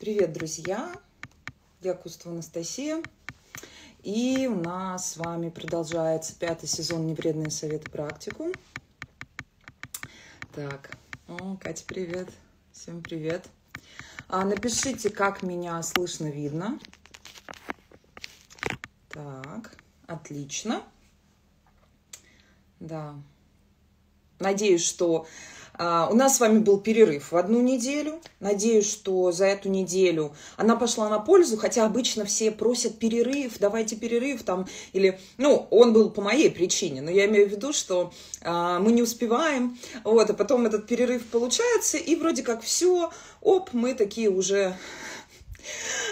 Привет, друзья! Я Кустова Анастасия. И у нас с вами продолжается пятый сезон «Невредные советы практику». Так, о, Катя, привет! Всем привет! А, напишите, как меня слышно, видно. Так, отлично. Да. Надеюсь, что а, у нас с вами был перерыв в одну неделю. Надеюсь, что за эту неделю она пошла на пользу, хотя обычно все просят перерыв, давайте перерыв там, или, ну, он был по моей причине, но я имею в виду, что а, мы не успеваем, вот, а потом этот перерыв получается, и вроде как все, оп, мы такие уже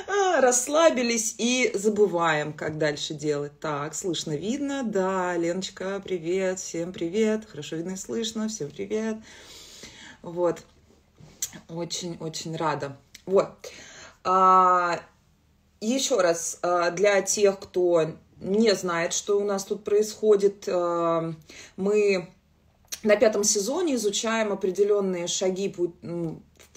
а, расслабились и забываем, как дальше делать. Так, слышно, видно, да, Леночка, привет, всем привет, хорошо видно и слышно, всем привет. Привет. Вот. Очень-очень рада. Вот. А, еще раз, а, для тех, кто не знает, что у нас тут происходит, а, мы на пятом сезоне изучаем определенные шаги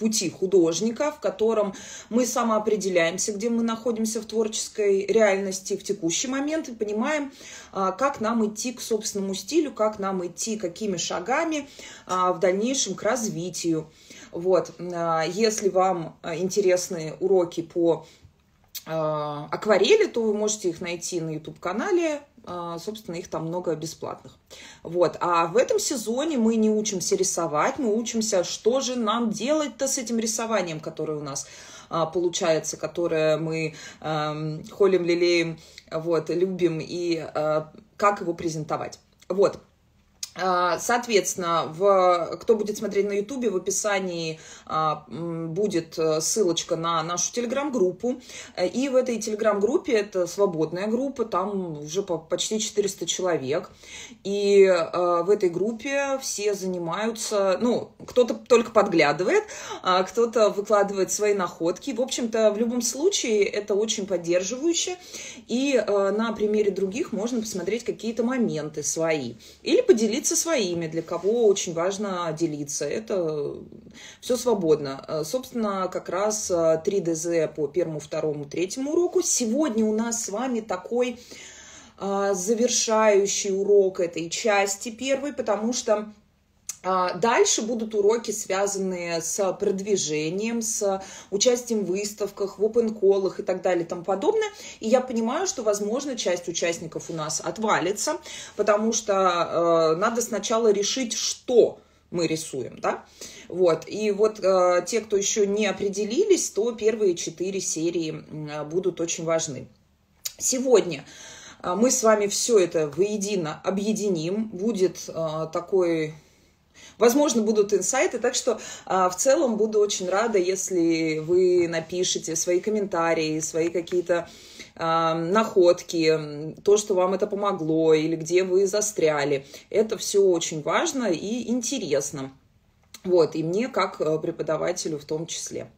пути художника, в котором мы самоопределяемся, где мы находимся в творческой реальности в текущий момент и понимаем, а, как нам идти к собственному стилю, как нам идти, какими шагами а, в дальнейшем к развитию. Вот. А, если вам интересны уроки по акварели, то вы можете их найти на YouTube-канале а, собственно, их там много бесплатных. Вот. А в этом сезоне мы не учимся рисовать, мы учимся, что же нам делать-то с этим рисованием, которое у нас а, получается, которое мы э, холим, лелеем, вот, любим, и э, как его презентовать. Вот, а, соответственно, в, кто будет смотреть на Ютубе, в описании а, будет э, ссылочка на нашу телеграм-группу. И в этой телеграм-группе, это свободная группа, там уже по, почти 400 человек. И э, в этой группе все занимаются, ну, кто-то только подглядывает, а кто-то выкладывает свои находки. В общем-то, в любом случае, это очень поддерживающе. И э, на примере других можно посмотреть какие-то моменты свои. Или поделиться делиться своими, для кого очень важно делиться. Это все свободно. Э, собственно, как раз 3ДЗ э, по первому, второму, третьему уроку. Сегодня у нас с вами такой э, завершающий урок этой части первой, потому что а, дальше будут уроки, связанные с продвижением, с участием в выставках, в опен-колах и так далее и тому подобное. И я понимаю, что, возможно, часть участников у нас отвалится, потому что э, надо сначала решить, что мы рисуем, да, вот, и вот э, те, кто еще не определились, то первые четыре серии э, будут очень важны. Сегодня э, мы с вами все это воедино объединим, будет э, такой Возможно, будут инсайты, так что а, в целом буду очень рада, если вы напишите свои комментарии, свои какие-то а, находки, то, что вам это помогло или где вы застряли. Это все очень важно и интересно. Вот, и мне как э, преподавателю в том числе.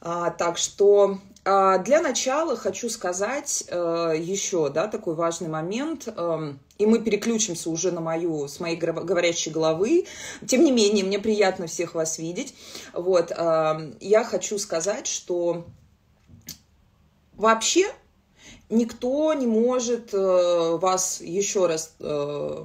А, так что а, для начала хочу сказать э, еще да, такой важный момент, эм, и мы переключимся уже на мою, с моей говорящей головы. Тем не менее, мне приятно всех вас видеть. Вот, эм, я хочу сказать, что вообще никто не может э, вас еще раз, э,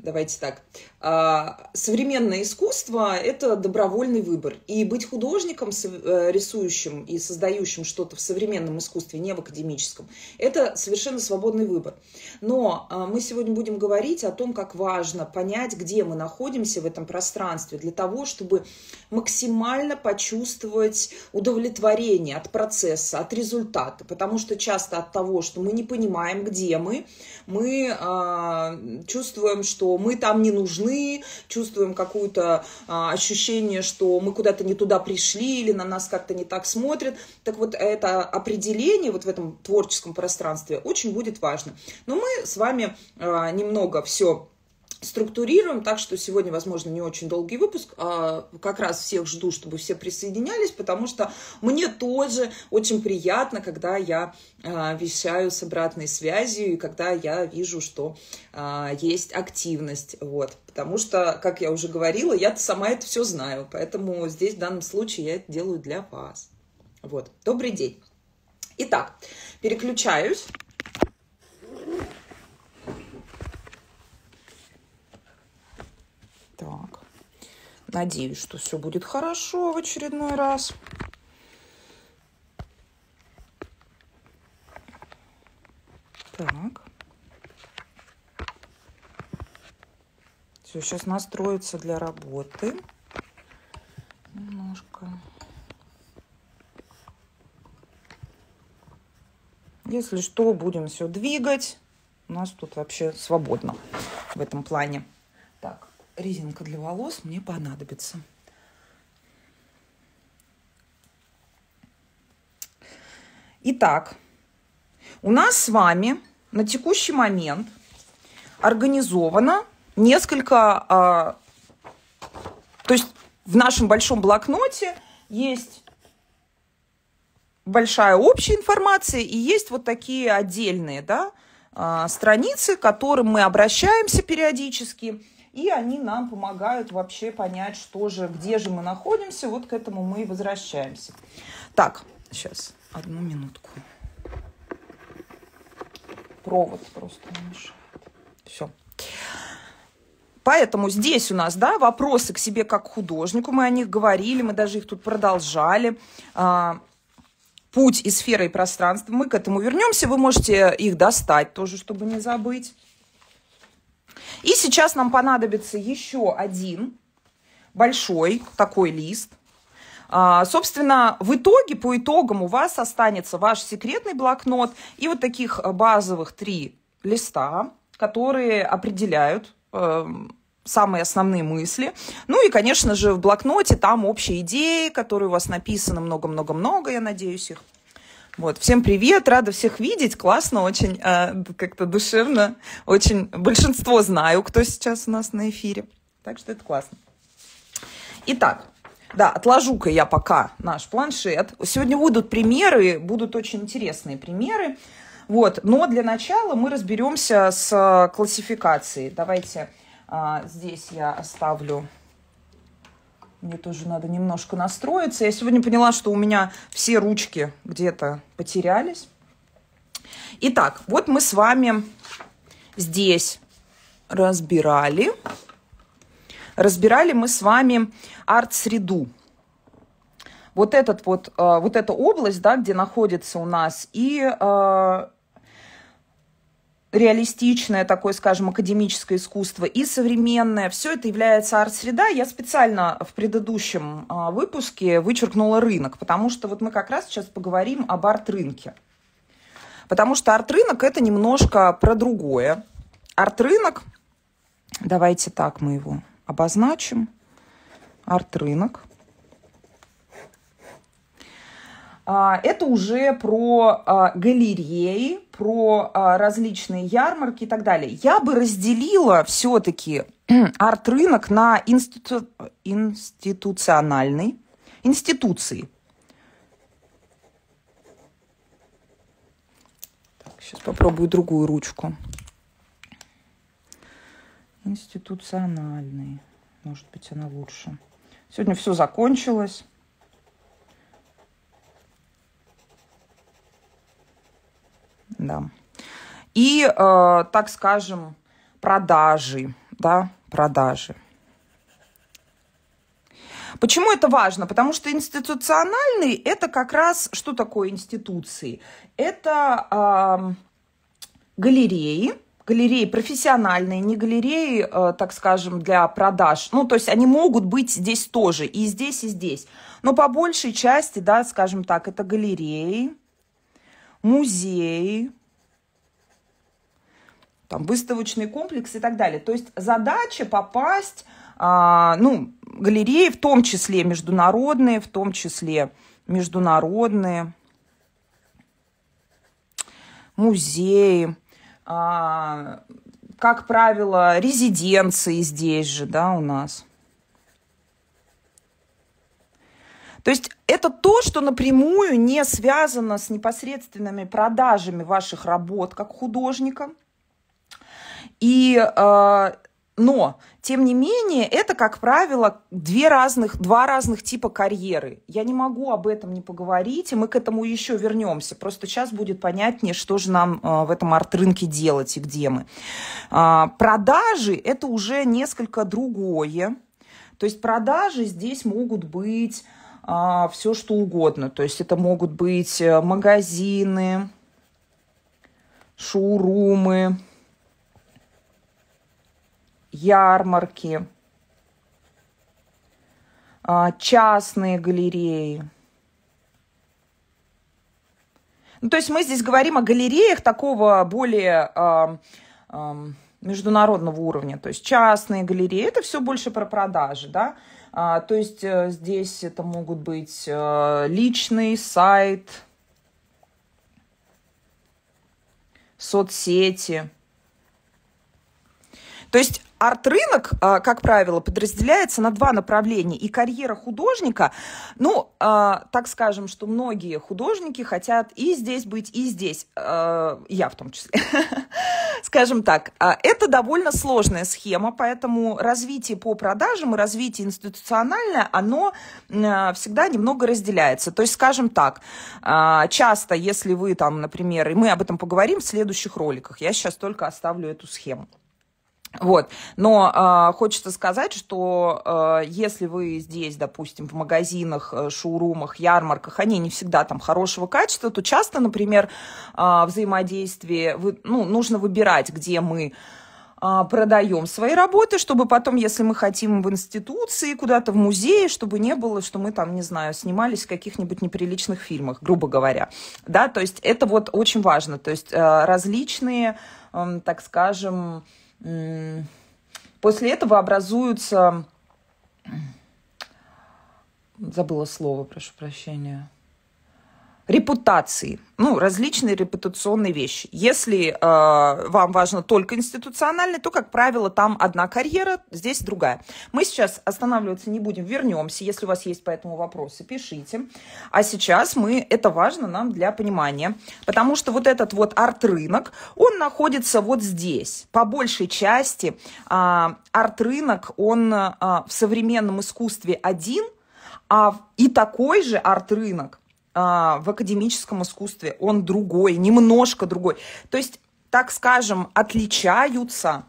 давайте так, а, современное искусство – это добровольный выбор. И быть художником, э, рисующим и создающим что-то в современном искусстве, не в академическом, это совершенно свободный выбор. Но а, мы сегодня будем говорить о том, как важно понять, где мы находимся в этом пространстве, для того, чтобы максимально почувствовать удовлетворение от процесса, от результата. Потому что часто от того, что мы не понимаем, где мы, мы а, чувствуем, что мы там не нужны, вины, чувствуем какое-то а, ощущение, что мы куда-то не туда пришли или на нас как-то не так смотрят. Так вот, это определение вот в этом творческом пространстве очень будет важно. Но мы с вами а, немного все структурируем так, что сегодня, возможно, не очень долгий выпуск. А как раз всех жду, чтобы все присоединялись, потому что мне тоже очень приятно, когда я а, вещаю с обратной связью и когда я вижу, что а, есть активность. Вот. Потому что, как я уже говорила, я сама это все знаю. Поэтому здесь в данном случае я это делаю для вас. Вот. Добрый день. Итак, переключаюсь Так. Надеюсь, что все будет хорошо в очередной раз. Так. Все, сейчас настроится для работы. Немножко. Если что, будем все двигать. У нас тут вообще свободно в этом плане резинка для волос мне понадобится. Итак, у нас с вами на текущий момент организовано несколько... А, то есть в нашем большом блокноте есть большая общая информация и есть вот такие отдельные да, а, страницы, к которым мы обращаемся периодически – и они нам помогают вообще понять, что же, где же мы находимся. Вот к этому мы и возвращаемся. Так, сейчас, одну минутку. Провод просто мешает. Все. Поэтому здесь у нас, да, вопросы к себе как к художнику, мы о них говорили, мы даже их тут продолжали. А, путь и сфера и пространство, мы к этому вернемся, вы можете их достать тоже, чтобы не забыть. И сейчас нам понадобится еще один большой такой лист. А, собственно, в итоге, по итогам у вас останется ваш секретный блокнот и вот таких э, базовых три листа, которые определяют э, самые основные мысли. Ну и, конечно же, в блокноте там общие идеи, которые у вас написано много-много-много, я надеюсь, их вот. Всем привет, рада всех видеть, классно, очень э, как-то душевно, очень большинство знаю, кто сейчас у нас на эфире, так что это классно. Итак, да, отложу-ка я пока наш планшет. Сегодня будут примеры, будут очень интересные примеры. Вот, но для начала мы разберемся с э, классификацией. Давайте а, здесь я оставлю мне тоже надо немножко настроиться. Я сегодня поняла, что у меня все ручки где-то потерялись. Итак, вот мы с вами здесь разбирали. Разбирали мы с вами арт-среду. Вот, этот вот, э, вот эта область, да, где находится у нас и э, реалистичное такое, скажем, академическое искусство и современное. Все это является арт-среда. Я специально в предыдущем а, выпуске вычеркнула рынок, потому что вот мы как раз сейчас поговорим об арт-рынке. Потому что арт-рынок – это немножко про другое. Арт-рынок, давайте так мы его обозначим. Арт-рынок А, это уже про а, галереи, про а, различные ярмарки и так далее. Я бы разделила все-таки арт-рынок на институ... институциональный, институции. Так, сейчас попробую другую ручку. Институциональный. Может быть, она лучше. Сегодня все закончилось. да. И, э, так скажем, продажи, да, продажи. Почему это важно? Потому что институциональный – это как раз, что такое институции? Это э, галереи, галереи профессиональные, не галереи, э, так скажем, для продаж. Ну, то есть они могут быть здесь тоже, и здесь, и здесь. Но по большей части, да, скажем так, это галереи, музеи, там, выставочный комплекс и так далее. То есть задача попасть, а, ну, галереи, в том числе международные, в том числе международные, музеи, а, как правило, резиденции здесь же, да, у нас – То есть это то, что напрямую не связано с непосредственными продажами ваших работ как художника. И, э, но, тем не менее, это, как правило, две разных, два разных типа карьеры. Я не могу об этом не поговорить, и мы к этому еще вернемся. Просто сейчас будет понятнее, что же нам э, в этом арт-рынке делать и где мы. Э, продажи – это уже несколько другое. То есть продажи здесь могут быть а, все что угодно. То есть это могут быть э, магазины, шоурумы, ярмарки, а, частные галереи. Ну, то есть мы здесь говорим о галереях такого более а, международного уровня. То есть частные галереи, это все больше про продажи, да. А, то есть э, здесь это могут быть э, личный сайт, соцсети. То есть Арт-рынок, а, как правило, подразделяется на два направления. И карьера художника, ну, а, так скажем, что многие художники хотят и здесь быть, и здесь, а, я в том числе. Скажем так, это довольно сложная схема, поэтому развитие по продажам и развитие институциональное, оно всегда немного разделяется. То есть, скажем так, часто, если вы там, например, и мы об этом поговорим в следующих роликах, я сейчас только оставлю эту схему. Вот. Но э, хочется сказать, что э, если вы здесь, допустим, в магазинах, э, шоурумах, ярмарках, они не всегда там хорошего качества, то часто, например, э, взаимодействие, вы, ну, нужно выбирать, где мы продаем свои работы, чтобы потом, если мы хотим в институции, куда-то в музее, чтобы не было, что мы там, не знаю, снимались в каких-нибудь неприличных фильмах, грубо говоря. Да, то есть это вот очень важно. То есть э, различные, так скажем, После этого образуются... Забыла слово, прошу прощения репутации, ну, различные репутационные вещи. Если э, вам важно только институциональное, то, как правило, там одна карьера, здесь другая. Мы сейчас останавливаться не будем, вернемся. Если у вас есть по этому вопросы, пишите. А сейчас мы, это важно нам для понимания, потому что вот этот вот арт-рынок, он находится вот здесь. По большей части э, арт-рынок, он э, в современном искусстве один, а и такой же арт-рынок а, в академическом искусстве, он другой, немножко другой. То есть, так скажем, отличаются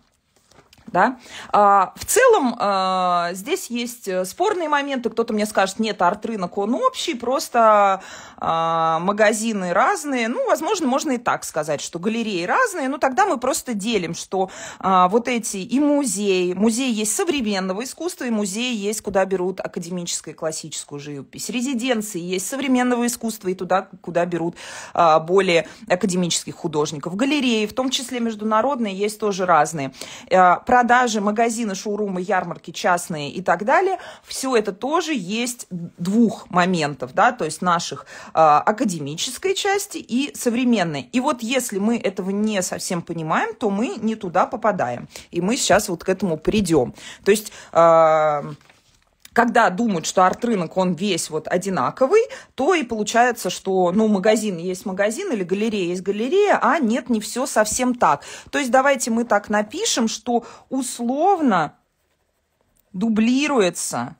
да? А, в целом а, здесь есть э, спорные моменты. Кто-то мне скажет, нет, арт-рынок, он общий, просто а, магазины разные. Ну, возможно, можно и так сказать, что галереи разные. Ну тогда мы просто делим, что а, вот эти и музеи. Музей есть современного искусства, и музей есть, куда берут академическую классическую живопись. Резиденции есть современного искусства, и туда, куда берут а, более академических художников. Галереи, в том числе международные, есть тоже разные. А, продажи, магазины, шоурумы, ярмарки частные и так далее, все это тоже есть двух моментов, да, то есть наших э, академической части и современной. И вот если мы этого не совсем понимаем, то мы не туда попадаем. И мы сейчас вот к этому придем. То есть... Э, когда думают, что арт-рынок, он весь вот одинаковый, то и получается, что, ну, магазин есть магазин или галерея есть галерея, а нет, не все совсем так. То есть давайте мы так напишем, что условно дублируется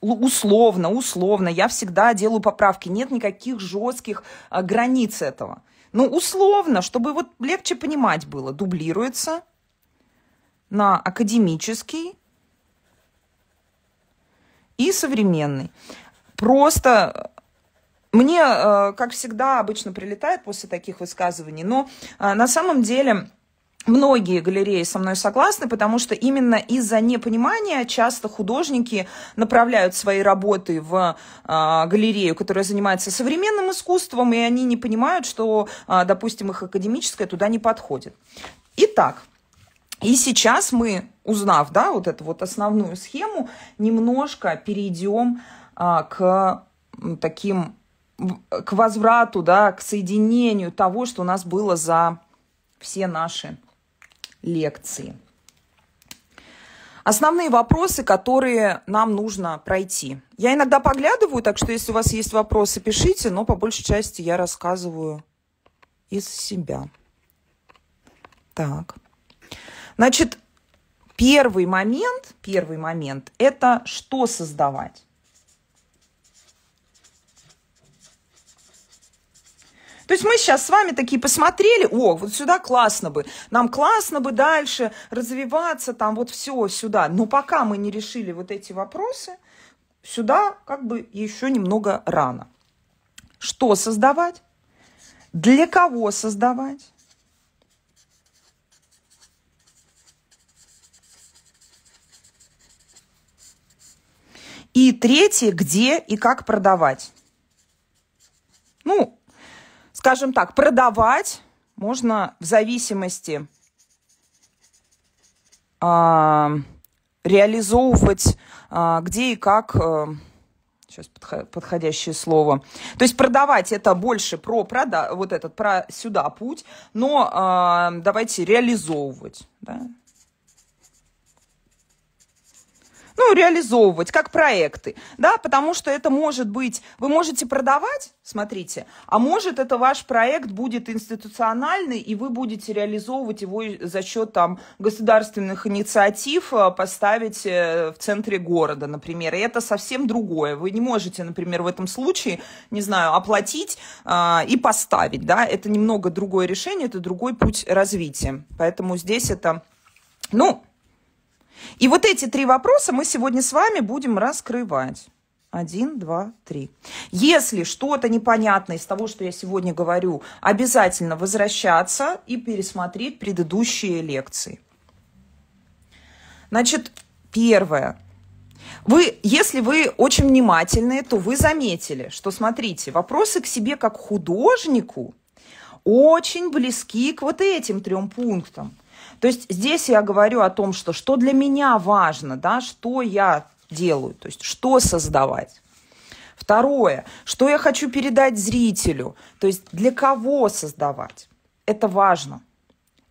условно, условно, я всегда делаю поправки, нет никаких жестких а, границ этого. Ну, условно, чтобы вот легче понимать было, дублируется на академический, и современный. Просто мне, э, как всегда, обычно прилетает после таких высказываний, но э, на самом деле многие галереи со мной согласны, потому что именно из-за непонимания часто художники направляют свои работы в э, галерею, которая занимается современным искусством, и они не понимают, что, допустим, их академическое туда не подходит. Итак, и сейчас мы, узнав, да, вот эту вот основную схему, немножко перейдем а, к таким, к возврату, да, к соединению того, что у нас было за все наши лекции. Основные вопросы, которые нам нужно пройти. Я иногда поглядываю, так что если у вас есть вопросы, пишите, но по большей части я рассказываю из себя. Так. Значит, первый момент, первый момент – это что создавать? То есть мы сейчас с вами такие посмотрели, о, вот сюда классно бы, нам классно бы дальше развиваться, там вот все сюда. Но пока мы не решили вот эти вопросы, сюда как бы еще немного рано. Что создавать? Для кого создавать? И третье, где и как продавать. Ну, скажем так, продавать можно в зависимости а, реализовывать, а, где и как, а, сейчас подходящее слово. То есть продавать это больше про прода, вот этот про сюда путь, но а, давайте реализовывать, да? ну, реализовывать как проекты, да, потому что это может быть, вы можете продавать, смотрите, а может это ваш проект будет институциональный, и вы будете реализовывать его за счет там государственных инициатив, э, поставить э, в центре города, например, и это совсем другое. Вы не можете, например, в этом случае, не знаю, оплатить э, и поставить, да, это немного другое решение, это другой путь развития, поэтому здесь это, ну, и вот эти три вопроса мы сегодня с вами будем раскрывать. Один, два, три. Если что-то непонятно из того, что я сегодня говорю, обязательно возвращаться и пересмотреть предыдущие лекции. Значит, первое. Вы, если вы очень внимательны, то вы заметили, что, смотрите, вопросы к себе как художнику очень близки к вот этим трем пунктам – то есть здесь я говорю о том, что что для меня важно, да, что я делаю, то есть что создавать. Второе, что я хочу передать зрителю, то есть для кого создавать. Это важно.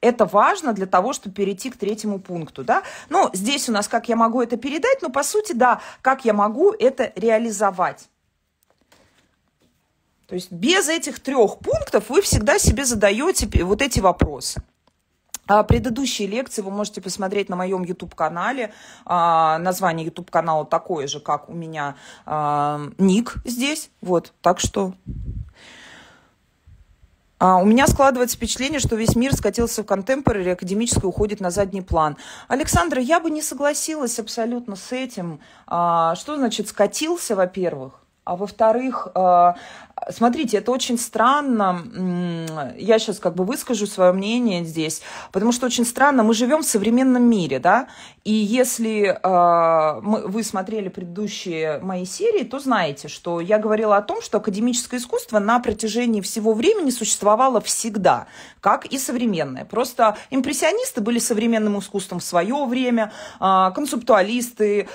Это важно для того, чтобы перейти к третьему пункту. Да? Ну, здесь у нас как я могу это передать, но по сути, да, как я могу это реализовать. То есть без этих трех пунктов вы всегда себе задаете вот эти вопросы. А, предыдущие лекции вы можете посмотреть на моем YouTube-канале. А, название YouTube-канала такое же, как у меня а, ник здесь. Вот, так что... У меня складывается впечатление, что весь мир скатился в контемпорари, академическое уходит на задний план. Александра, я бы не согласилась абсолютно с этим. Что значит скатился, во-первых? А во-вторых, э, смотрите, это очень странно. Я сейчас как бы выскажу свое мнение здесь, потому что очень странно. Мы живем в современном мире, да? И если э, вы смотрели предыдущие мои серии, то знаете, что я говорила о том, что академическое искусство на протяжении всего времени существовало всегда, как и современное. Просто импрессионисты были современным искусством в свое время, э, концептуалисты,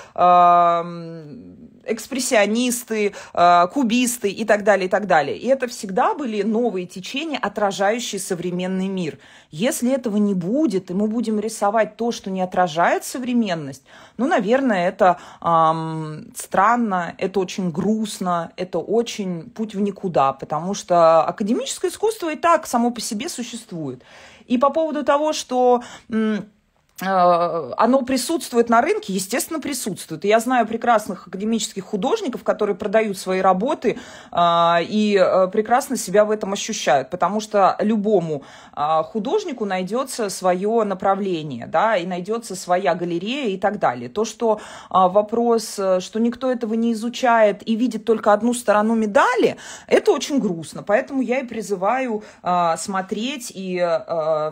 экспрессионисты, э, кубисты и так далее, и так далее. И это всегда были новые течения, отражающие современный мир. Если этого не будет, и мы будем рисовать то, что не отражает современность, ну, наверное, это эм, странно, это очень грустно, это очень путь в никуда, потому что академическое искусство и так само по себе существует. И по поводу того, что... М- Э, оно присутствует на рынке, естественно, присутствует. И я знаю прекрасных академических художников, которые продают свои работы э, и э, прекрасно себя в этом ощущают, потому что любому художнику найдется свое направление, да, и найдется своя галерея и так далее. То, что вопрос, что никто этого не изучает и видит только одну сторону медали, это очень грустно. Поэтому я и призываю смотреть, и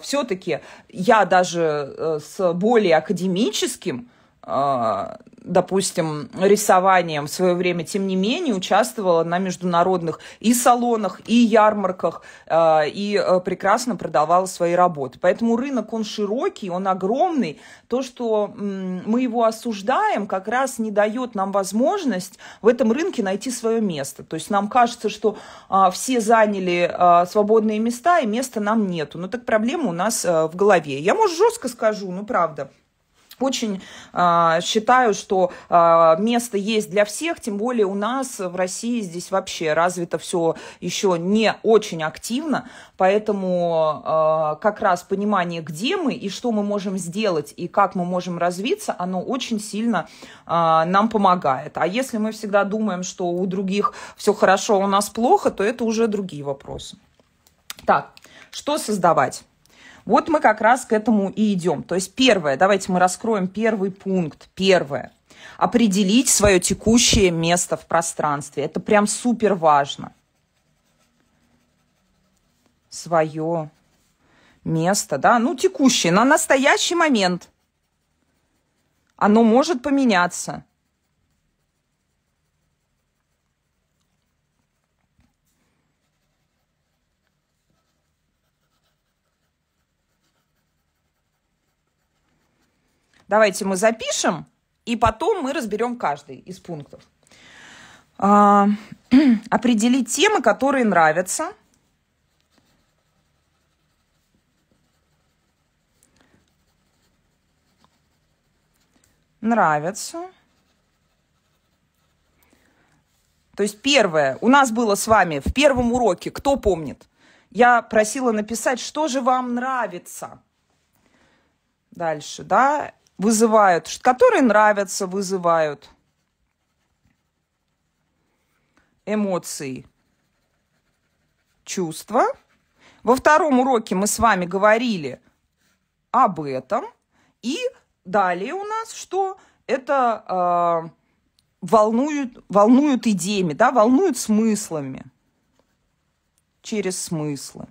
все-таки я даже с более академическим, а, допустим, рисованием в свое время, тем не менее, участвовала на международных и салонах, и ярмарках, а, и э, прекрасно продавала свои работы. Поэтому рынок, он широкий, он огромный. То, что мы его осуждаем, как раз не дает нам возможность в этом рынке найти свое место. То есть нам кажется, что а, все заняли свободные места, и места нам нету. Но ну, так проблема у нас э, в голове. Я, может, жестко скажу, но ну, правда – очень э, считаю, что э, место есть для всех, тем более у нас в России здесь вообще развито все еще не очень активно, поэтому э, как раз понимание, где мы и что мы можем сделать и как мы можем развиться, оно очень сильно э, нам помогает. А если мы всегда думаем, что у других все хорошо, у нас плохо, то это уже другие вопросы. Так, что создавать? Вот мы как раз к этому и идем. То есть первое, давайте мы раскроем первый пункт. Первое. Определить свое текущее место в пространстве. Это прям супер важно. Свое место, да, ну текущее, на настоящий момент. Оно может поменяться. Давайте мы запишем, и потом мы разберем каждый из пунктов. А, определить темы, которые нравятся. Нравятся. То есть первое, у нас было с вами в первом уроке, кто помнит, я просила написать, что же вам нравится. Дальше, да, вызывают, которые нравятся, вызывают эмоции, чувства. Во втором уроке мы с вами говорили об этом. И далее у нас что? Это э, волнуют, волнуют идеями, да, волнуют смыслами, через смыслы.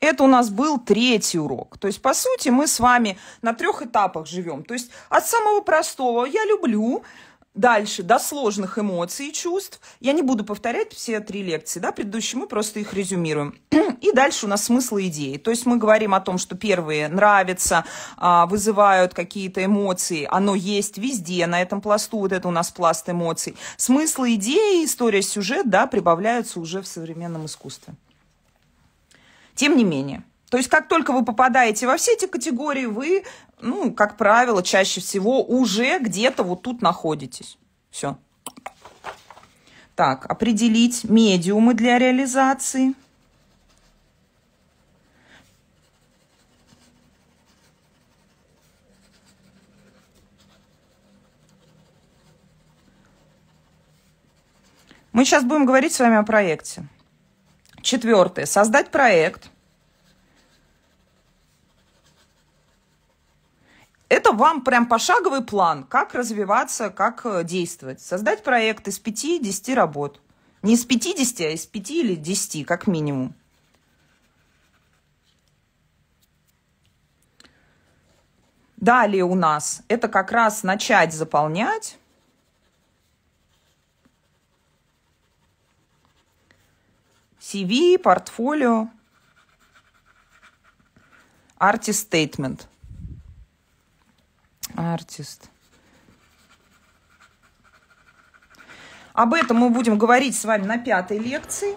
Это у нас был третий урок. То есть, по сути, мы с вами на трех этапах живем. То есть, от самого простого «я люблю», Дальше, до сложных эмоций и чувств. Я не буду повторять все три лекции, да, предыдущие, мы просто их резюмируем. И дальше у нас смысл идеи. То есть мы говорим о том, что первые нравятся, а, вызывают какие-то эмоции. Оно есть везде, на этом пласту, вот это у нас пласт эмоций. Смысл идеи, история, сюжет, да, прибавляются уже в современном искусстве. Тем не менее. То есть, как только вы попадаете во все эти категории, вы, ну, как правило, чаще всего уже где-то вот тут находитесь. Все. Так, определить медиумы для реализации. Мы сейчас будем говорить с вами о проекте. Четвертое. Создать проект. Это вам прям пошаговый план, как развиваться, как э, действовать. Создать проект из 5-10 работ. Не из 50, а из 5 или 10, как минимум. Далее у нас это как раз начать заполнять CV, портфолио, artist statement. Artist. Об этом мы будем говорить с вами на пятой лекции.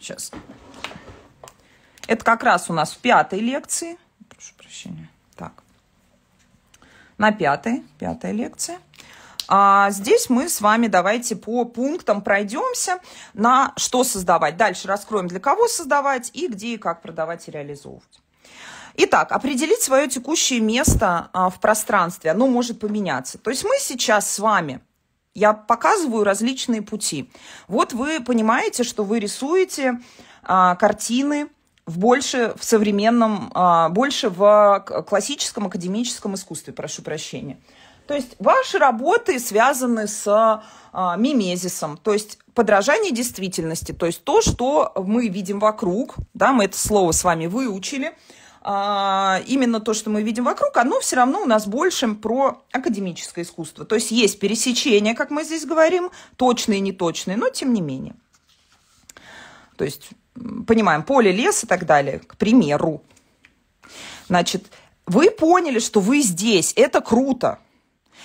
Сейчас. Это как раз у нас в пятой лекции. Прошу прощения. Так. На пятой, пятая лекция. А здесь мы с вами давайте по пунктам пройдемся, на что создавать. Дальше раскроем, для кого создавать и где и как продавать и реализовывать. Итак, определить свое текущее место а, в пространстве, оно может поменяться. То есть мы сейчас с вами я показываю различные пути. Вот вы понимаете, что вы рисуете а, картины в больше в современном, а, больше в а, классическом академическом искусстве, прошу прощения. То есть ваши работы связаны с а, мимезисом, то есть подражание действительности, то есть то, что мы видим вокруг, да, мы это слово с вами выучили, а, именно то, что мы видим вокруг, оно все равно у нас больше про академическое искусство. То есть есть пересечение, как мы здесь говорим, точные, неточные, но тем не менее. То есть понимаем поле, лес и так далее, к примеру. Значит, вы поняли, что вы здесь, это круто,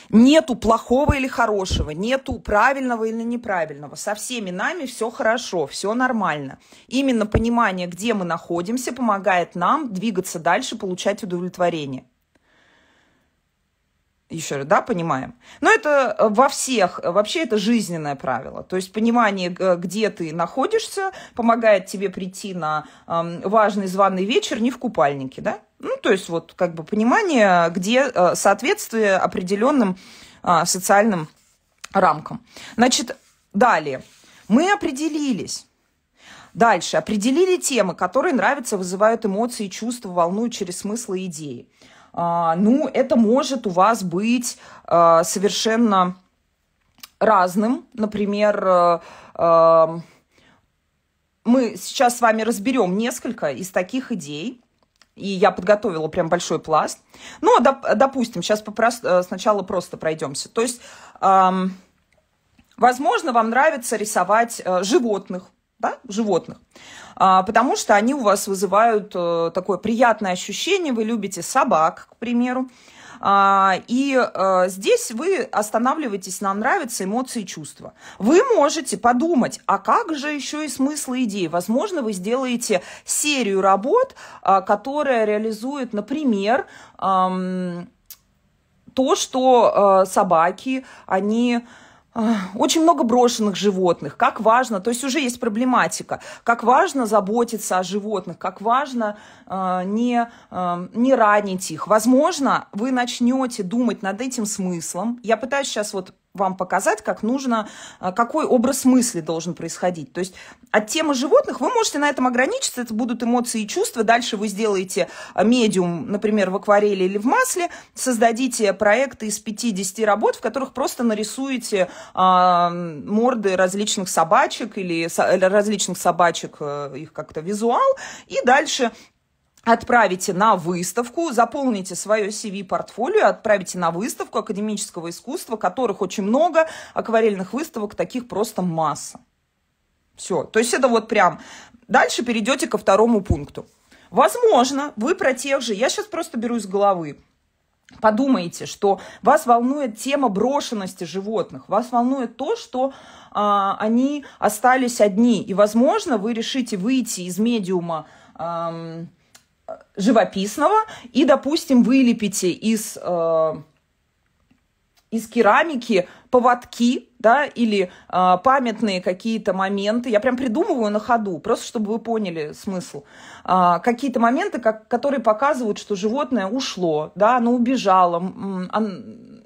Нету плохого или хорошего, нету правильного или неправильного. Со всеми нами все хорошо, все нормально. Именно понимание, где мы находимся, помогает нам двигаться дальше, получать удовлетворение. Еще раз, да, понимаем. Но это э, во всех, э, вообще это жизненное правило. То есть понимание, где ты находишься, помогает тебе прийти на эм, важный званый вечер не в купальнике, да? Ну, то есть вот как бы понимание, где э, соответствие определенным а, социальным рамкам. Значит, далее. Мы определились. Дальше. Определили темы, которые нравятся, вызывают эмоции, чувства, волнуют через смыслы и идеи. А, ну, это может у вас быть а, совершенно разным. Например, э, эм, мы сейчас с вами разберем несколько из таких идей и я подготовила прям большой пласт. Ну, а доп, допустим, сейчас попрос, э, сначала просто пройдемся. То есть, эм, возможно, вам нравится рисовать э, животных, да, животных, э, потому что они у вас вызывают э, такое приятное ощущение, вы любите собак, к примеру, а, и э, здесь вы останавливаетесь на нравится, эмоции, чувства. Вы можете подумать, а как же еще и смыслы, идеи? Возможно, вы сделаете серию работ, а, которая реализует, например, то, что э, собаки, они очень много брошенных животных, как важно, то есть уже есть проблематика, как важно заботиться о животных, как важно э, не, э, не ранить их. Возможно, вы начнете думать над этим смыслом. Я пытаюсь сейчас вот вам показать, как нужно, э, какой образ мысли должен происходить. То есть от темы животных вы можете на этом ограничиться, это будут эмоции и чувства. Дальше вы сделаете э, медиум, например, в акварели или в масле, создадите проекты из 50 работ, в которых просто нарисуете э, морды различных собачек или со, различных собачек, э, их как-то визуал, и дальше отправите на выставку, заполните свое CV-портфолио, отправите на выставку академического искусства, которых очень много, акварельных выставок таких просто масса. Все, то есть это вот прям. Дальше перейдете ко второму пункту. Возможно, вы про тех же, я сейчас просто беру из головы, Подумайте, что вас волнует тема брошенности животных, вас волнует то, что а, они остались одни, и, возможно, вы решите выйти из медиума... А, живописного и, допустим, вылепите из, э, из керамики поводки, да, или э, памятные какие-то моменты. Я прям придумываю на ходу, просто чтобы вы поняли смысл. Э, какие-то моменты, как, которые показывают, что животное ушло, да, оно убежало,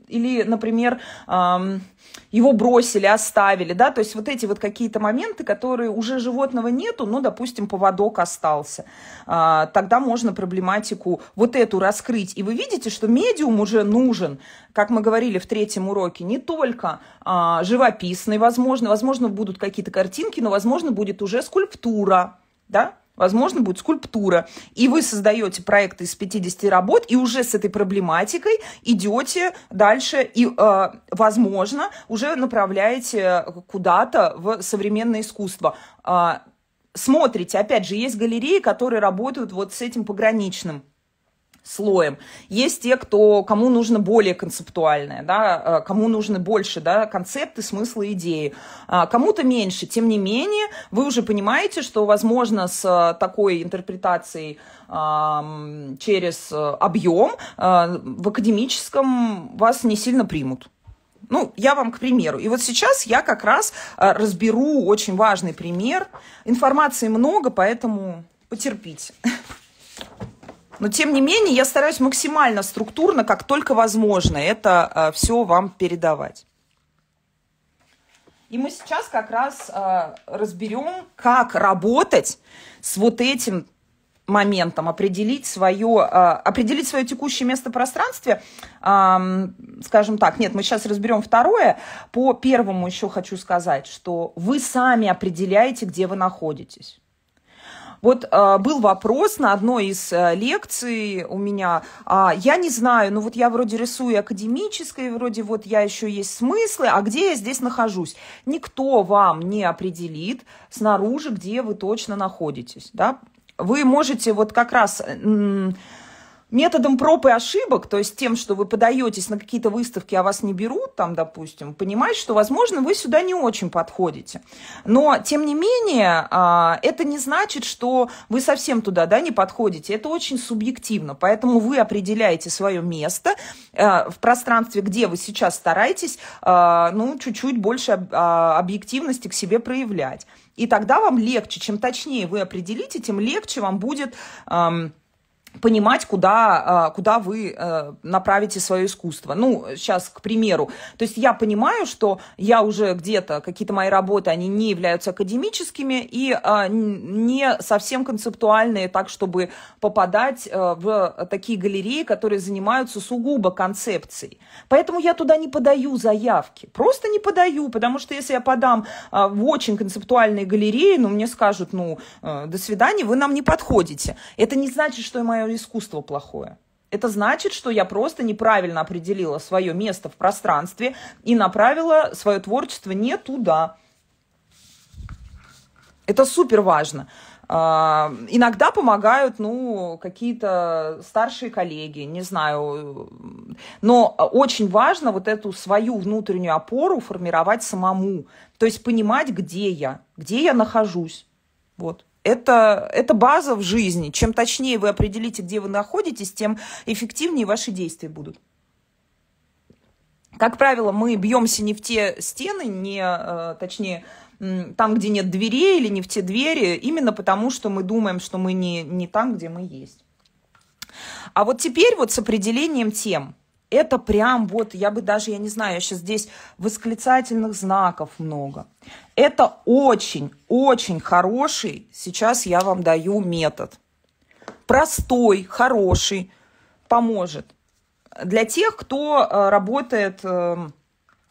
или, например, его бросили, оставили, да, то есть вот эти вот какие-то моменты, которые уже животного нету, но, допустим, поводок остался, а, тогда можно проблематику вот эту раскрыть. И вы видите, что медиум уже нужен, как мы говорили в третьем уроке, не только а, живописный, возможно, возможно, будут какие-то картинки, но, возможно, будет уже скульптура, да, возможно, будет скульптура. И вы создаете проекты из 50 работ, и уже с этой проблематикой идете дальше, и, э, возможно, уже направляете куда-то в современное искусство а, смотрите, опять же, есть галереи, которые работают вот с этим пограничным слоем. Есть те, кто, кому нужно более концептуальное, да, э, кому нужны больше да, концепты, смыслы, идеи, а, кому-то меньше. Тем не менее, вы уже понимаете, что, возможно, с э, такой интерпретацией через э, объем в академическом вас не сильно примут. Ну, я вам к примеру. И вот сейчас я как раз разберу очень важный пример. Информации много, поэтому потерпите. Но, тем не менее, я стараюсь максимально структурно, как только возможно, это а, все вам передавать. И мы сейчас как раз э, а, разберем, как работать с вот этим моментом, определить свое, э, а, определить свое текущее место в пространстве. Э, скажем так, нет, мы сейчас разберем второе. По первому еще хочу сказать, что вы сами определяете, где вы находитесь. Вот э, был вопрос на одной из э, лекций у меня. Э, я не знаю, ну вот я вроде рисую академической, вроде вот я еще есть смыслы, а где я здесь нахожусь? Никто вам не определит снаружи, где вы точно находитесь, да? Вы можете вот как раз... М- методом проб и ошибок, то есть тем, что вы подаетесь на какие-то выставки, а вас не берут там, допустим, понимать, что, возможно, вы сюда не очень подходите. Но, тем не менее, а, это не значит, что вы совсем туда да, не подходите. Это очень субъективно, поэтому вы определяете свое место э, в пространстве, где вы сейчас стараетесь, э, ну, чуть-чуть больше а, объективности к себе проявлять. И тогда вам легче, чем точнее вы определите, тем легче вам будет понимать, куда, а, куда вы э, направите свое искусство. Ну, сейчас, к примеру, то есть я понимаю, что я уже где-то, какие-то мои работы, они не являются академическими и а, не совсем концептуальные так, чтобы попадать э, в такие галереи, которые занимаются сугубо концепцией. Поэтому я туда не подаю заявки, просто не подаю, потому что если я подам а, в очень концептуальные галереи, ну, мне скажут, ну, э, до свидания, вы нам не подходите. Это не значит, что и моя мое искусство плохое. Это значит, что я просто неправильно определила свое место в пространстве и направила свое творчество не туда. Это супер важно. А, иногда помогают, ну, какие-то старшие коллеги, не знаю. Но очень важно вот эту свою внутреннюю опору формировать самому. То есть понимать, где я, где я нахожусь. Вот это, это база в жизни. Чем точнее вы определите, где вы находитесь, тем эффективнее ваши действия будут. Как правило, мы бьемся не в те стены, не, э, точнее, там, где нет дверей или не в те двери, именно потому, что мы думаем, что мы не, не там, где мы есть. А вот теперь вот с определением тем – это прям вот, я бы даже, я не знаю, я сейчас здесь восклицательных знаков много. Это очень, очень хороший, сейчас я вам даю метод. Простой, хороший, поможет. Для тех, кто э, работает эм,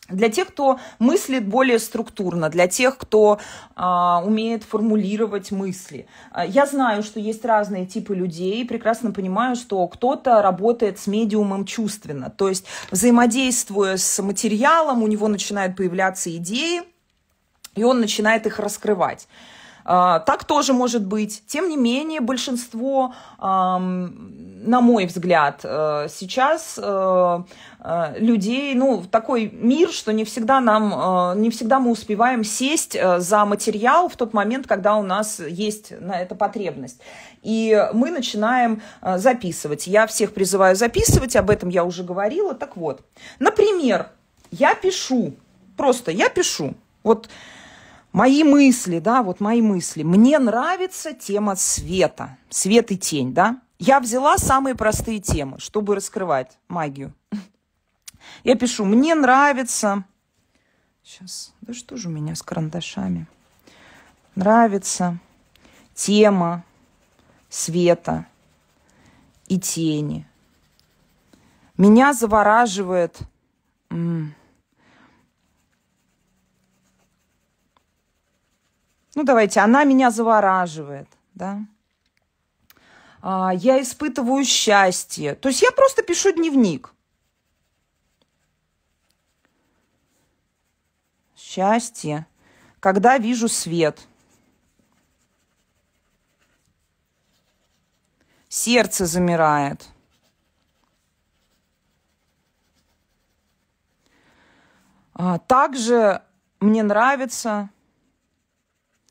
для тех, кто мыслит более структурно, для тех, кто э, умеет формулировать мысли. А, я знаю, что есть разные типы людей, прекрасно понимаю, что кто-то работает с медиумом чувственно, то есть взаимодействуя с материалом, у него начинают появляться идеи, и он начинает их раскрывать. А, так тоже может быть. Тем не менее, большинство, на мой взгляд, э, сейчас э, э, людей, ну, такой мир, что не всегда нам, не всегда мы успеваем сесть за материал в тот момент, когда у нас есть на это потребность. И мы начинаем записывать. Я всех призываю записывать, об этом я уже говорила. Так вот, например, я пишу, просто я пишу. Вот Мои мысли, да, вот мои мысли. Мне нравится тема света, свет и тень, да. Я взяла самые простые темы, чтобы раскрывать магию. Я пишу, мне нравится... Сейчас, да что же у меня с карандашами? Нравится тема света и тени. Меня завораживает... Ну, давайте, она меня завораживает, да. А, я испытываю счастье. То есть я просто пишу дневник. Счастье, когда вижу свет. Сердце замирает. А, также мне нравится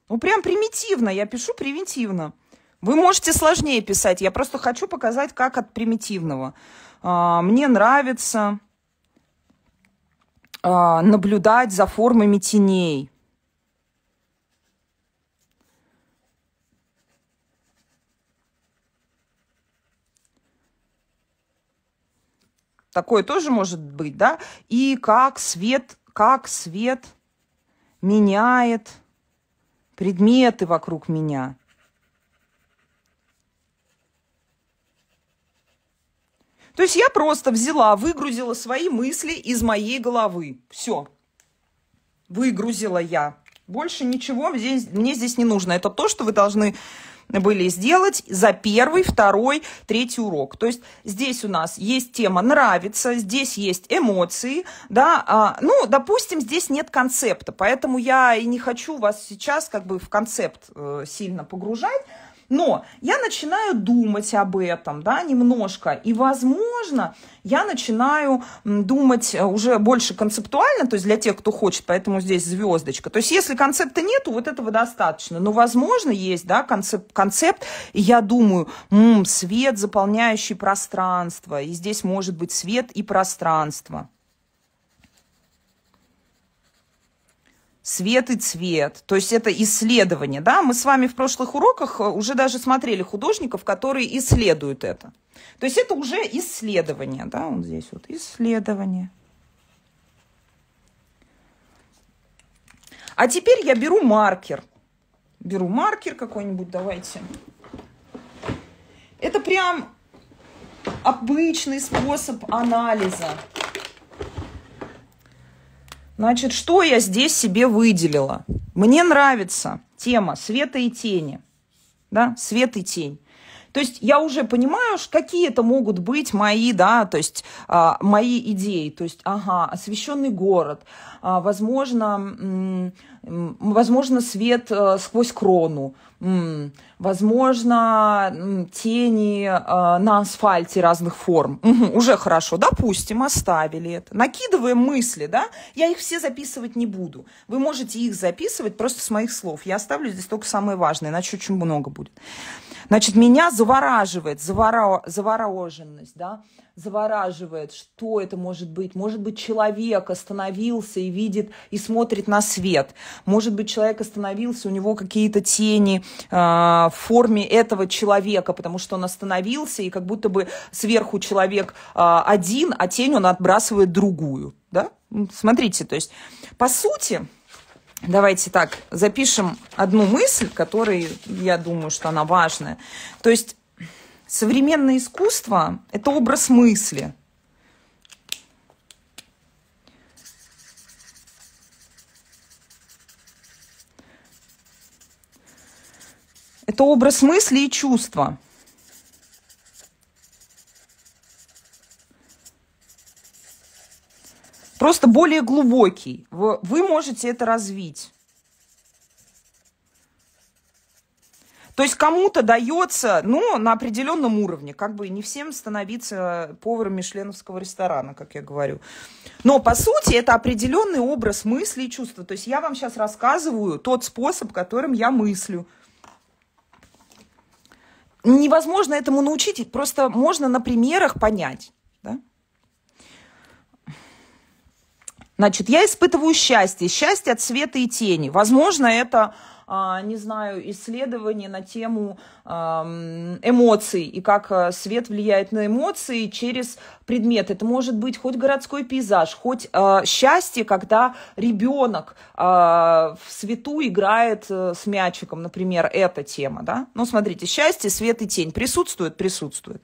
ну, прям примитивно. Я пишу примитивно. Вы можете сложнее писать. Я просто хочу показать, как от примитивного. А, мне нравится а, наблюдать за формами теней. Такое тоже может быть, да? И как свет, как свет меняет предметы вокруг меня. То есть я просто взяла, выгрузила свои мысли из моей головы. Все. Выгрузила я. Больше ничего здесь, мне здесь не нужно. Это то, что вы должны были сделать за первый, второй, третий урок. То есть здесь у нас есть тема «нравится», здесь есть эмоции, да, а, ну, допустим, здесь нет концепта, поэтому я и не хочу вас сейчас как бы в концепт э, сильно погружать, но я начинаю думать об этом, да, немножко. И, возможно, я начинаю думать э, уже больше концептуально, то есть для тех, кто хочет, поэтому здесь звездочка. То есть если концепта нету, вот этого достаточно. Но, возможно, есть, да, концепт, концепт и я думаю, м-м, свет, заполняющий пространство, и здесь может быть свет и пространство. свет и цвет. То есть это исследование. Да? Мы с вами в прошлых уроках э, уже даже смотрели художников, которые исследуют это. То есть это уже исследование. Да? Вот здесь вот исследование. А теперь я беру маркер. Беру маркер какой-нибудь, давайте. Это прям обычный способ анализа. Значит, что я здесь себе выделила? Мне нравится тема света и тени. Да, свет и тень. То есть я уже понимаю, какие это могут быть мои, да, то есть а, мои идеи. То есть, ага, освещенный город, а, возможно, м- м- возможно, свет а, сквозь крону, возможно, тени а, на асфальте разных форм. Угу, уже хорошо, допустим, оставили это. Накидываем мысли, да? Я их все записывать не буду. Вы можете их записывать просто с моих слов. Я оставлю здесь только самые важные, иначе очень много будет. Значит, меня завораживает, завора, завороженность, да, завораживает, что это может быть. Может быть, человек остановился и видит, и смотрит на свет. Может быть, человек остановился, у него какие-то тени э, в форме этого человека, потому что он остановился, и как будто бы сверху человек э, один, а тень он отбрасывает другую, да. Смотрите, то есть, по сути, Давайте так, запишем одну мысль, которой я думаю, что она важная. То есть современное искусство – это образ мысли. Это образ мысли и чувства – просто более глубокий. Вы можете это развить. То есть кому-то дается, ну, на определенном уровне, как бы не всем становиться поваром мишленовского ресторана, как я говорю. Но, по сути, это определенный образ мысли и чувства. То есть я вам сейчас рассказываю тот способ, которым я мыслю. Невозможно этому научить, просто можно на примерах понять. Значит, я испытываю счастье, счастье от света и тени. Возможно, это, а, не знаю, исследование на тему эмоций и как э, свет влияет на эмоции через предмет. Это может быть хоть городской пейзаж, хоть э, счастье, когда ребенок а, в свету играет э, с мячиком, например, эта тема. Да? Ну, смотрите, счастье, свет и тень присутствует, присутствует. присутствует.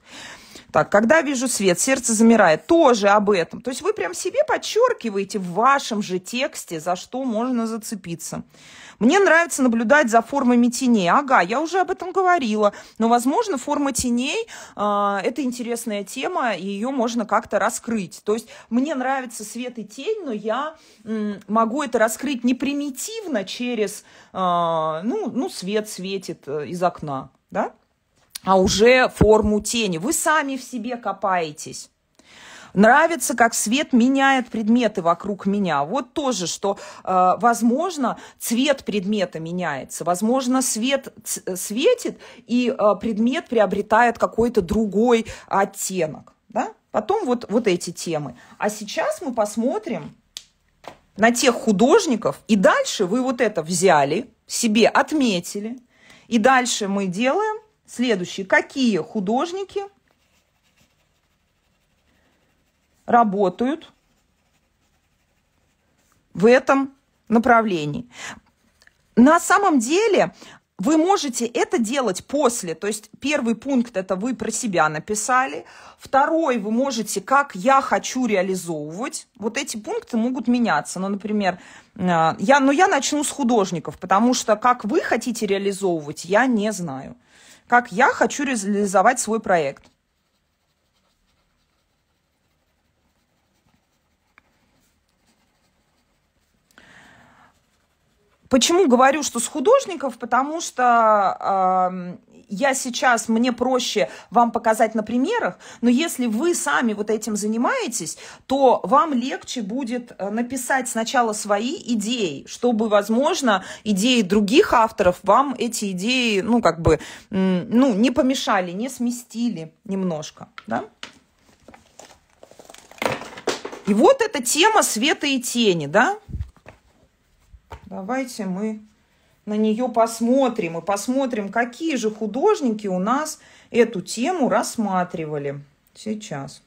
Так, когда вижу свет, сердце замирает. Тоже об этом. То есть вы прям себе подчеркиваете в вашем же тексте, за что можно зацепиться. Мне нравится наблюдать за формами теней. Ага, я уже об этом говорила. Но, возможно, форма теней э, это интересная тема, и ее можно как-то раскрыть. То есть мне нравится свет и тень, но я э, могу это раскрыть не примитивно через, э, ну, ну, свет светит э, из окна, да? а уже форму тени. Вы сами в себе копаетесь. Нравится, как свет меняет предметы вокруг меня. Вот тоже, что, э, возможно, цвет предмета меняется, возможно, свет э, светит, и э, предмет приобретает какой-то другой оттенок. Да? Потом вот, вот эти темы. А сейчас мы посмотрим на тех художников, и дальше вы вот это взяли, себе отметили, и дальше мы делаем Следующий. Какие художники работают в этом направлении? На самом деле вы можете это делать после. То есть первый пункт это вы про себя написали. Второй вы можете, как я хочу реализовывать. Вот эти пункты могут меняться. Ну, например, э, я, но ну, я начну с художников, потому что как вы хотите реализовывать, я не знаю как я хочу реализовать свой проект. Почему говорю, что с художников? Потому что эм, я сейчас, мне проще вам показать на примерах, но если вы сами вот этим занимаетесь, то вам легче будет э, написать сначала свои идеи, чтобы, возможно, идеи других авторов вам эти идеи, ну, как бы, ну, не помешали, не сместили немножко, да? И вот эта тема света и тени, да? Давайте мы на нее посмотрим и посмотрим, какие же художники у нас эту тему рассматривали. Сейчас.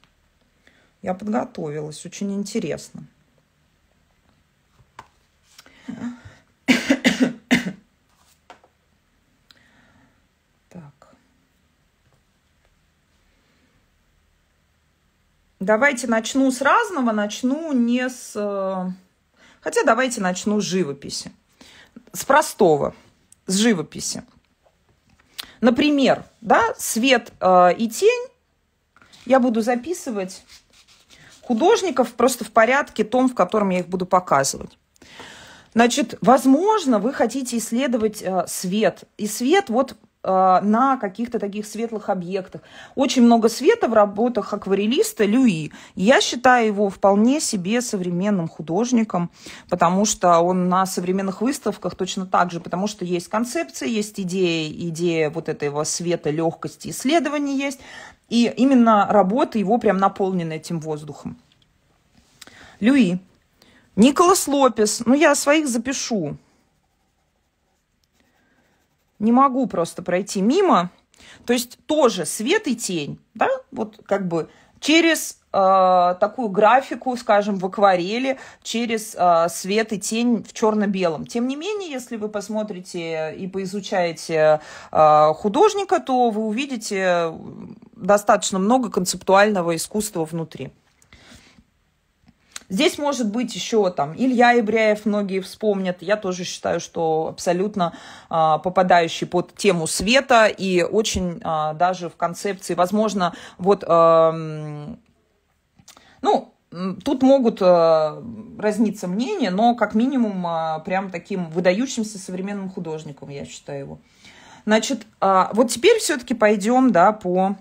Я подготовилась, очень интересно. Так. Давайте начну с разного, начну не с... Э, хотя давайте начну с живописи с простого, с живописи. Например, да, свет э, и тень я буду записывать художников просто в порядке том, в котором я их буду показывать. Значит, возможно, вы хотите исследовать э, свет. И свет вот Э, на каких-то таких светлых объектах. Очень много света в работах акварелиста Люи. Я считаю его вполне себе современным художником, потому что он на современных выставках точно так же, потому что есть концепция, есть идея, идея вот этого света, легкости исследований есть. И именно работа его прям наполнена этим воздухом. Люи. Николас Лопес. Ну, я своих запишу не могу просто пройти мимо. То есть тоже свет и тень, да, вот как бы через э, такую графику, скажем, в акварели, через э, свет и тень в черно-белом. Тем не менее, если вы посмотрите и поизучаете э, художника, то вы увидите достаточно много концептуального искусства внутри. Здесь может быть еще там Илья Ибряев, многие вспомнят. Я тоже считаю, что абсолютно а, попадающий под тему света и очень а, даже в концепции, возможно, вот, а, ну, Тут могут а, разниться мнения, но как минимум а, прям таким выдающимся современным художником, я считаю его. Значит, а, вот теперь все-таки пойдем да, по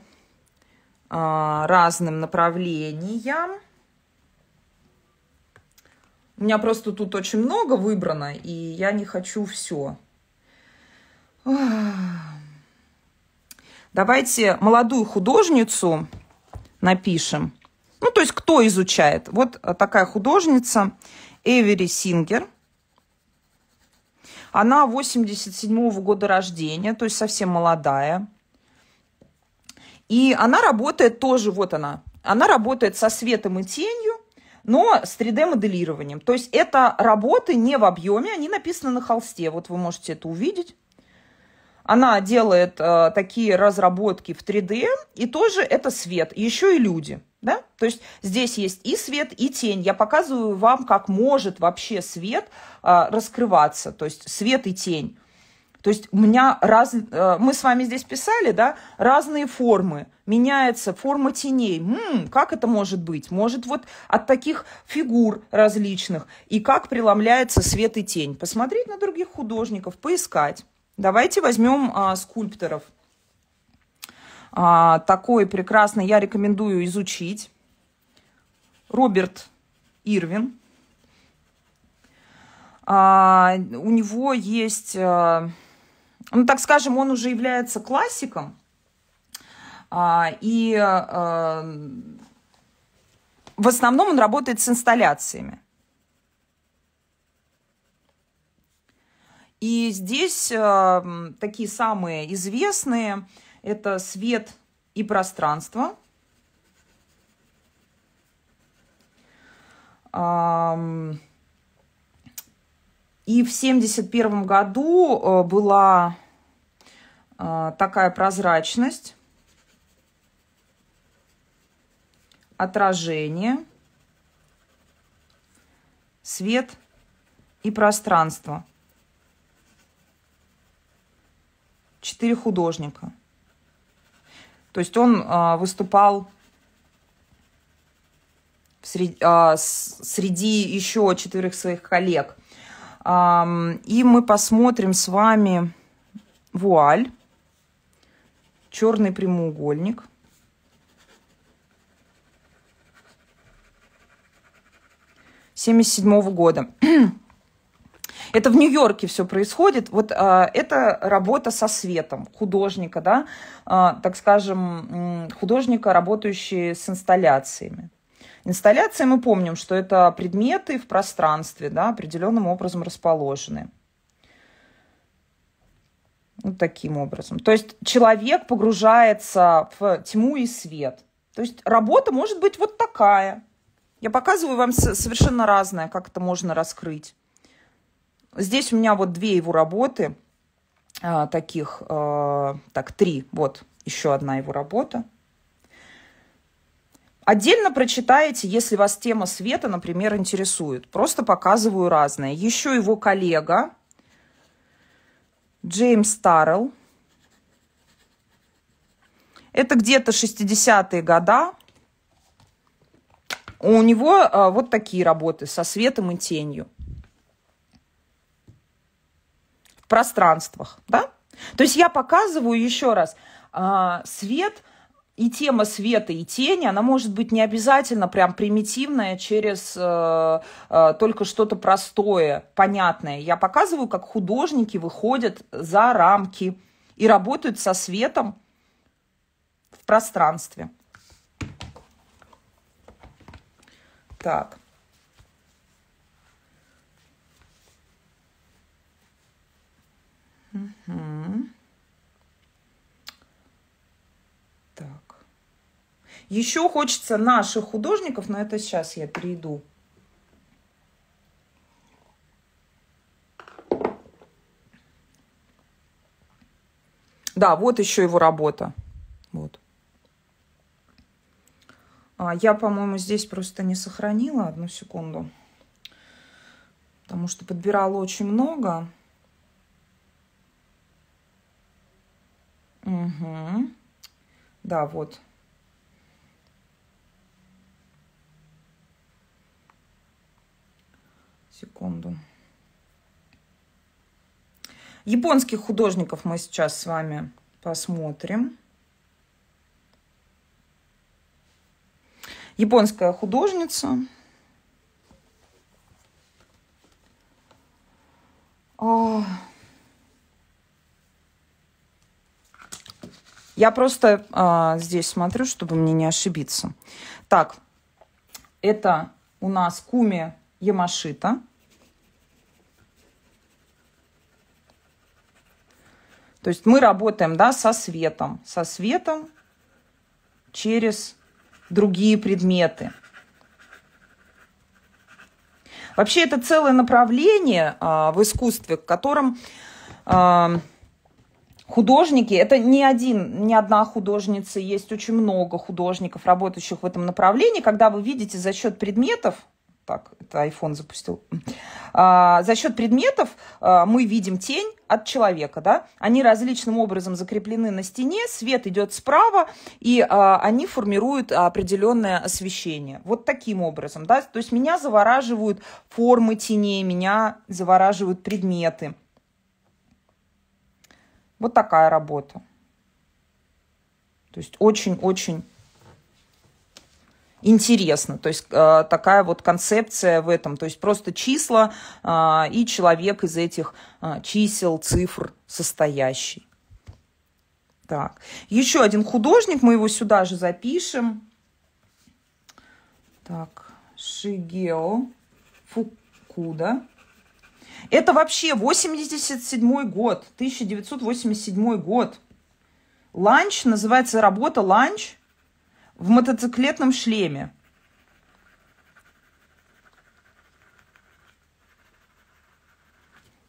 разным направлениям. У меня просто тут очень много выбрано, и я не хочу все. Давайте молодую художницу напишем. Ну, то есть, кто изучает? Вот такая художница Эвери Сингер. Она 87-го года рождения, то есть совсем молодая. И она работает тоже, вот она, она работает со светом и тенью, но с 3D-моделированием. То есть это работы не в объеме, они написаны на холсте. Вот вы можете это увидеть. Она делает э, такие разработки в 3D, и тоже это свет, еще и люди. Да? То есть здесь есть и свет, и тень. Я показываю вам, как может вообще свет э, раскрываться, то есть свет и тень. То есть у меня раз... Э, мы с вами здесь писали, да, разные формы меняется форма теней. м как это может быть? Может, вот от таких фигур различных. И как преломляется свет и тень. Посмотреть на других художников, поискать. Давайте возьмем а, скульпторов. А, такой прекрасный, я рекомендую изучить. Роберт Ирвин. А, у него есть, а, ну так скажем, он уже является классиком а, и а, в основном он работает с инсталляциями. И здесь а, такие самые известные – это свет и пространство. и в семьдесят первом году была такая прозрачность. отражение, свет и пространство. Четыре художника. То есть он а, выступал среди, а, среди еще четверых своих коллег. А, и мы посмотрим с вами вуаль, черный прямоугольник – 1977 года. Это в Нью-Йорке все происходит. Вот а, это работа со светом художника, да, а, так скажем, художника, работающий с инсталляциями. Инсталляции мы помним, что это предметы в пространстве, да, определенным образом расположены. Вот таким образом. То есть человек погружается в тьму и свет. То есть работа может быть вот такая – я показываю вам совершенно разное, как это можно раскрыть. Здесь у меня вот две его работы, а, таких, а, так, три, вот, еще одна его работа. Отдельно прочитаете, если вас тема света, например, интересует. Просто показываю разное. Еще его коллега Джеймс Таррелл. Это где-то 60-е года, у него а, вот такие работы со светом и тенью. В пространствах, да? То есть я показываю еще раз, а, свет и тема света и тени, она может быть не обязательно прям примитивная через э, э, только что-то простое, понятное. Я показываю, как художники выходят за рамки и работают со светом в пространстве. так. Угу. Так. Еще хочется наших художников, но это сейчас я перейду. Да, вот еще его работа. Вот. А, я, по-моему, здесь просто не сохранила. Одну секунду. Потому что подбирала очень много. Угу. Да, вот. Секунду. Японских художников мы сейчас с вами посмотрим. японская художница. А. Я просто а, здесь смотрю, чтобы мне не ошибиться. Так, это у нас Куми Ямашита. То есть мы работаем да, со светом, со светом через другие предметы. Вообще это целое направление а, в искусстве, в котором а, художники, это не один, не одна художница, есть очень много художников, работающих в этом направлении, когда вы видите за счет предметов, так, это iPhone запустил. А, за счет предметов а, мы видим тень от человека, да. Они различным образом закреплены на стене, свет идет справа, и а, они формируют определенное освещение. Вот таким образом, да. То есть меня завораживают формы теней, меня завораживают предметы. Вот такая работа. То есть очень-очень интересно. То есть э, такая вот концепция в этом. То есть просто числа э, и человек из этих э, чисел, цифр состоящий. Так, еще один художник, мы его сюда же запишем. Так, Шигео Фукуда. Это вообще 87 год, 1987 год. Ланч, называется работа «Ланч», в мотоциклетном шлеме.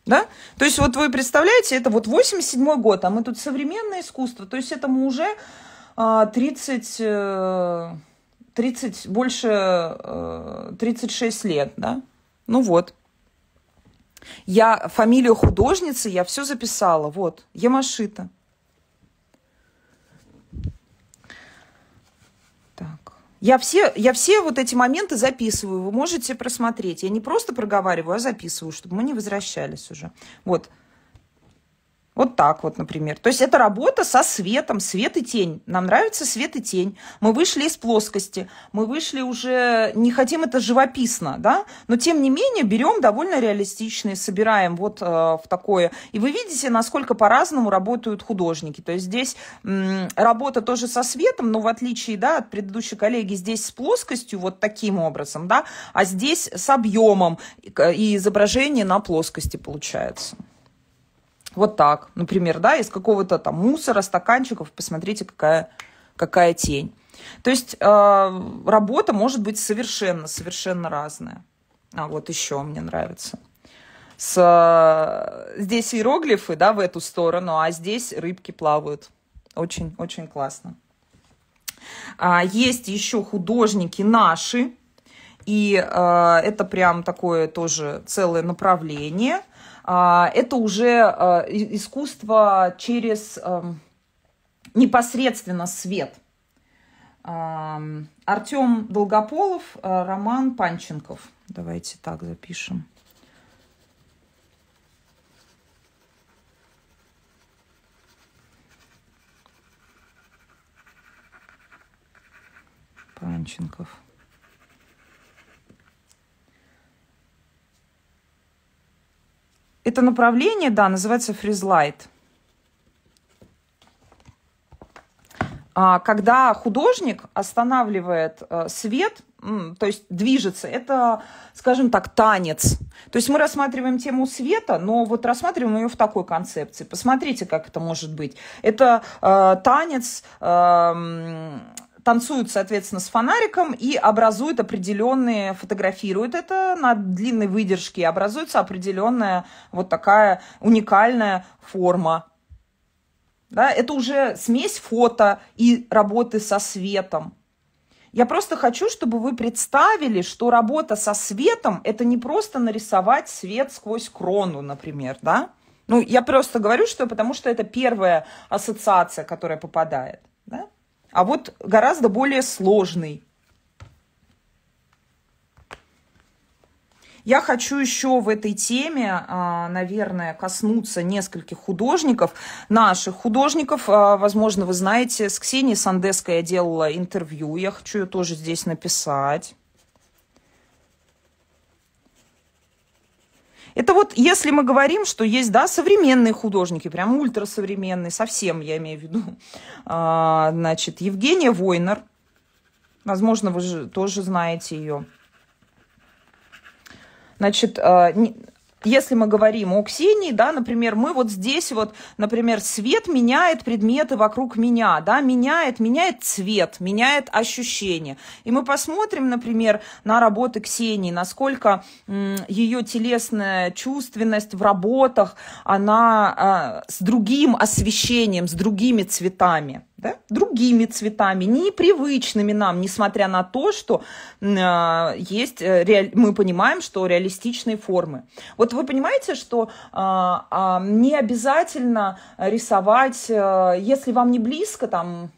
Да? То есть вот вы представляете, это вот 87 год, а мы тут современное искусство, то есть этому уже 30, а, 30 э, больше 36 э, лет, да? Ну вот. Я фамилию художницы, я все записала, вот, Ямашита. Я все, я все вот эти моменты записываю, вы можете просмотреть. Я не просто проговариваю, а записываю, чтобы мы не возвращались уже. Вот. Вот так вот, например. То есть это работа со светом, свет и тень. Нам нравится свет и тень. Мы вышли из плоскости, мы вышли уже, не хотим это живописно, да, но тем не менее берем довольно реалистичные, собираем вот э, в такое. И вы видите, насколько по-разному работают художники. То есть здесь м, работа тоже со светом, но в отличие, да, от предыдущей коллеги, здесь с плоскостью вот таким образом, да, а здесь с объемом и изображение на плоскости получается. Вот так, например, да, из какого-то там мусора, стаканчиков, посмотрите, какая, какая тень. То есть э, работа может быть совершенно, совершенно разная. А вот еще мне нравится. С, здесь иероглифы, да, в эту сторону, а здесь рыбки плавают. Очень, очень классно. А, есть еще художники наши, и э, это прям такое тоже целое направление – а, это уже э, искусство через эм, непосредственно свет. Артем Долгополов, э, Роман Панченков. Давайте так запишем. Панченков. Это направление, да, называется фризлайт. А, когда художник останавливает э, свет, то есть движется, это, скажем так, танец. То есть мы рассматриваем тему света, но вот рассматриваем ее в такой концепции. Посмотрите, как это может быть. Это э, танец. Э, танцуют, соответственно, с фонариком и образуют определенные, фотографируют это на длинной выдержке, и образуется определенная вот такая уникальная форма. Да, это уже смесь фото и работы со светом. Я просто хочу, чтобы вы представили, что работа со светом – это не просто нарисовать свет сквозь крону, например, да? Ну, я просто говорю, что потому что это первая ассоциация, которая попадает – а вот гораздо более сложный. Я хочу еще в этой теме, а, наверное, коснуться нескольких художников, наших художников. А, возможно, вы знаете, с Ксенией Сандеской я делала интервью, я хочу ее тоже здесь написать. Это вот если мы говорим, что есть, да, современные художники, прям ультрасовременные, совсем я имею в виду, а, значит, Евгения Войнер, возможно, вы же тоже знаете ее. Значит, а, если мы говорим о Ксении, да, например, мы вот здесь вот, например, свет меняет предметы вокруг меня, да, меняет, меняет цвет, меняет ощущение. И мы посмотрим, например, на работы Ксении, насколько ее телесная чувственность в работах, она а, с другим освещением, с другими цветами да, другими цветами, непривычными нам, несмотря на то, что а, э, есть, реаль, мы понимаем, что реалистичные формы. Вот вы понимаете, что э, э, не обязательно рисовать, э, если вам не близко, там,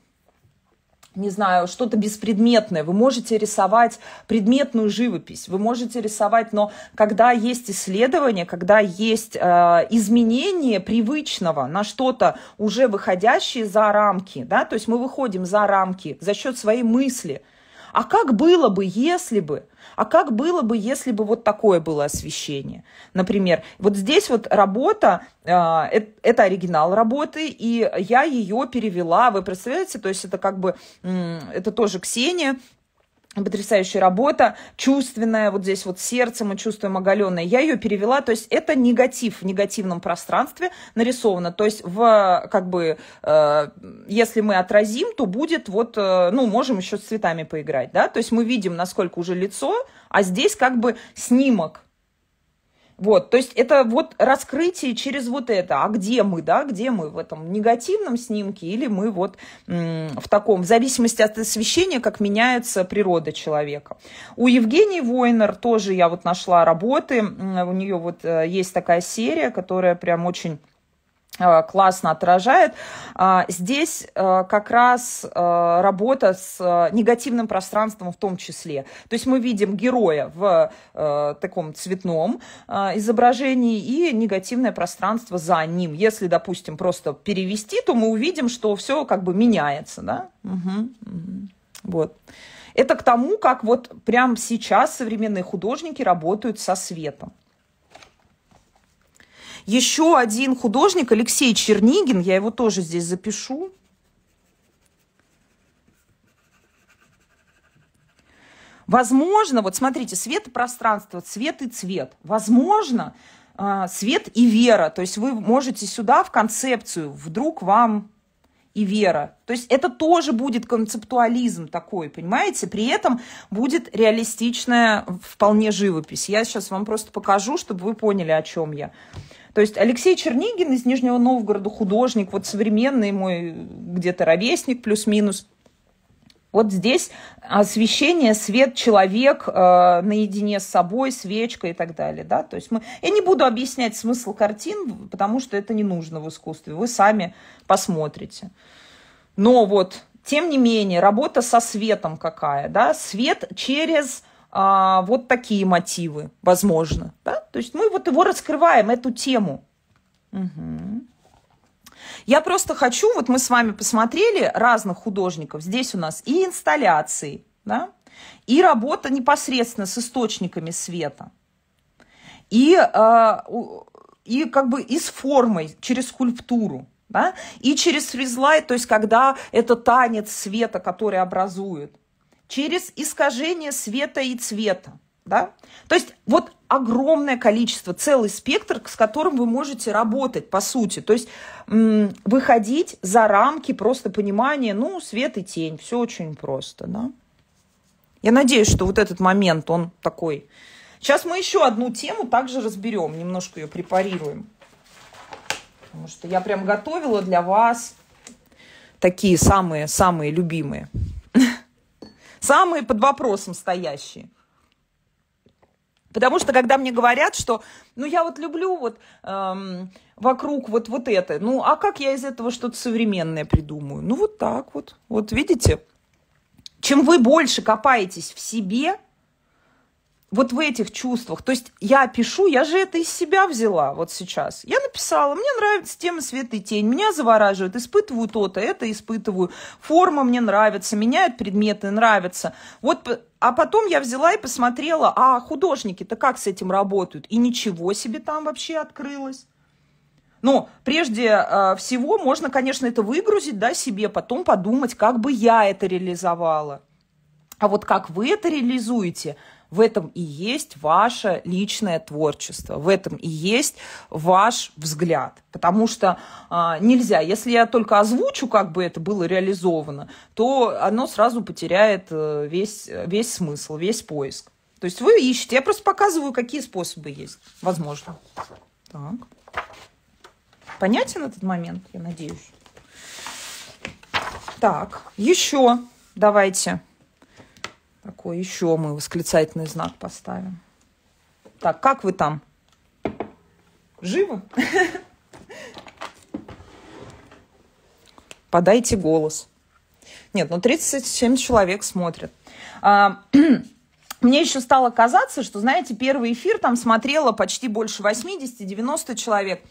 не знаю, что-то беспредметное. Вы можете рисовать предметную живопись, вы можете рисовать, но когда есть исследование, когда есть э, изменение привычного на что-то уже выходящее за рамки, да, то есть мы выходим за рамки за счет своей мысли. А как было бы, если бы? А как было бы, если бы вот такое было освещение? Например, вот здесь вот работа, а, это оригинал работы, и я ее перевела, вы представляете, то есть это как бы, это тоже Ксения, потрясающая работа, чувственная, вот здесь вот сердце мы чувствуем оголенное. Я ее перевела, то есть это негатив в негативном пространстве нарисовано. То есть в, как бы, э, если мы отразим, то будет вот, э, ну, можем еще с цветами поиграть, да, то есть мы видим, насколько уже лицо, а здесь как бы снимок, вот, то есть это вот раскрытие через вот это. А где мы, да, где мы в этом негативном снимке или мы вот в таком, в зависимости от освещения, как меняется природа человека. У Евгении Войнер тоже я вот нашла работы, у нее вот э, есть такая серия, которая прям очень Э, классно отражает. А, здесь э, как раз э, работа с негативным пространством в том числе. То есть мы видим героя в таком цветном изображении и негативное пространство за ним. Если, допустим, просто перевести, то мы увидим, что все как бы меняется. Да? Угу, угу. Вот. Это к тому, как вот прямо сейчас современные художники работают со светом. Еще один художник, Алексей Чернигин, я его тоже здесь запишу. Возможно, вот смотрите, свет и пространство, цвет и цвет. Возможно, а, свет и вера. То есть вы можете сюда в концепцию, вдруг вам и вера. То есть это тоже будет концептуализм такой, понимаете? При этом будет реалистичная вполне живопись. Я сейчас вам просто покажу, чтобы вы поняли, о чем я. То есть Алексей Чернигин из Нижнего Новгорода, художник, вот современный мой где-то ровесник плюс-минус, вот здесь освещение, свет, человек э, наедине с собой, свечка и так далее. Да? То есть мы... Я не буду объяснять смысл картин, потому что это не нужно в искусстве. Вы сами посмотрите. Но вот, тем не менее, работа со светом какая. Да? Свет через а, вот такие мотивы, возможно. Да? То есть мы вот его раскрываем, эту тему. Угу. Я просто хочу, вот мы с вами посмотрели разных художников. Здесь у нас и инсталляции, да? и работа непосредственно с источниками света. И, а, и как бы и с формой через скульптуру. Да? И через фризлайт, то есть когда это танец света, который образует через искажение света и цвета. Да? То есть вот огромное количество, целый спектр, с которым вы можете работать, по сути. То есть выходить за рамки просто понимания, ну, свет и тень, все очень просто. Да? Я надеюсь, что вот этот момент, он такой. Сейчас мы еще одну тему также разберем, немножко ее препарируем. Потому что я прям готовила для вас такие самые-самые любимые. Самые под вопросом стоящие. Потому что когда мне говорят, что, ну я вот люблю вот эм, вокруг вот вот это, ну а как я из этого что-то современное придумаю? Ну вот так вот, вот видите, чем вы больше копаетесь в себе, вот в этих чувствах. То есть я пишу, я же это из себя взяла вот сейчас. Я написала, мне нравится тема свет и тень, меня завораживает, испытываю то-то, это испытываю, форма мне нравится, меняют предметы, нравится. Вот, а потом я взяла и посмотрела, а художники-то как с этим работают? И ничего себе там вообще открылось. Но ну, прежде э, всего можно, конечно, это выгрузить да, себе, потом подумать, как бы я это реализовала. А вот как вы это реализуете – в этом и есть ваше личное творчество, в этом и есть ваш взгляд. Потому что а, нельзя, если я только озвучу, как бы это было реализовано, то оно сразу потеряет э, весь, весь смысл, весь поиск. То есть вы ищете. Я просто показываю, какие способы есть, возможно. Так. Понятен этот момент, я надеюсь. Так, еще давайте какой еще мы восклицательный знак поставим? Так, как вы там? Живы? Подайте голос. Нет, ну 37 человек смотрят. А, мне еще стало казаться, что, знаете, первый эфир там смотрело почти больше 80-90 человек.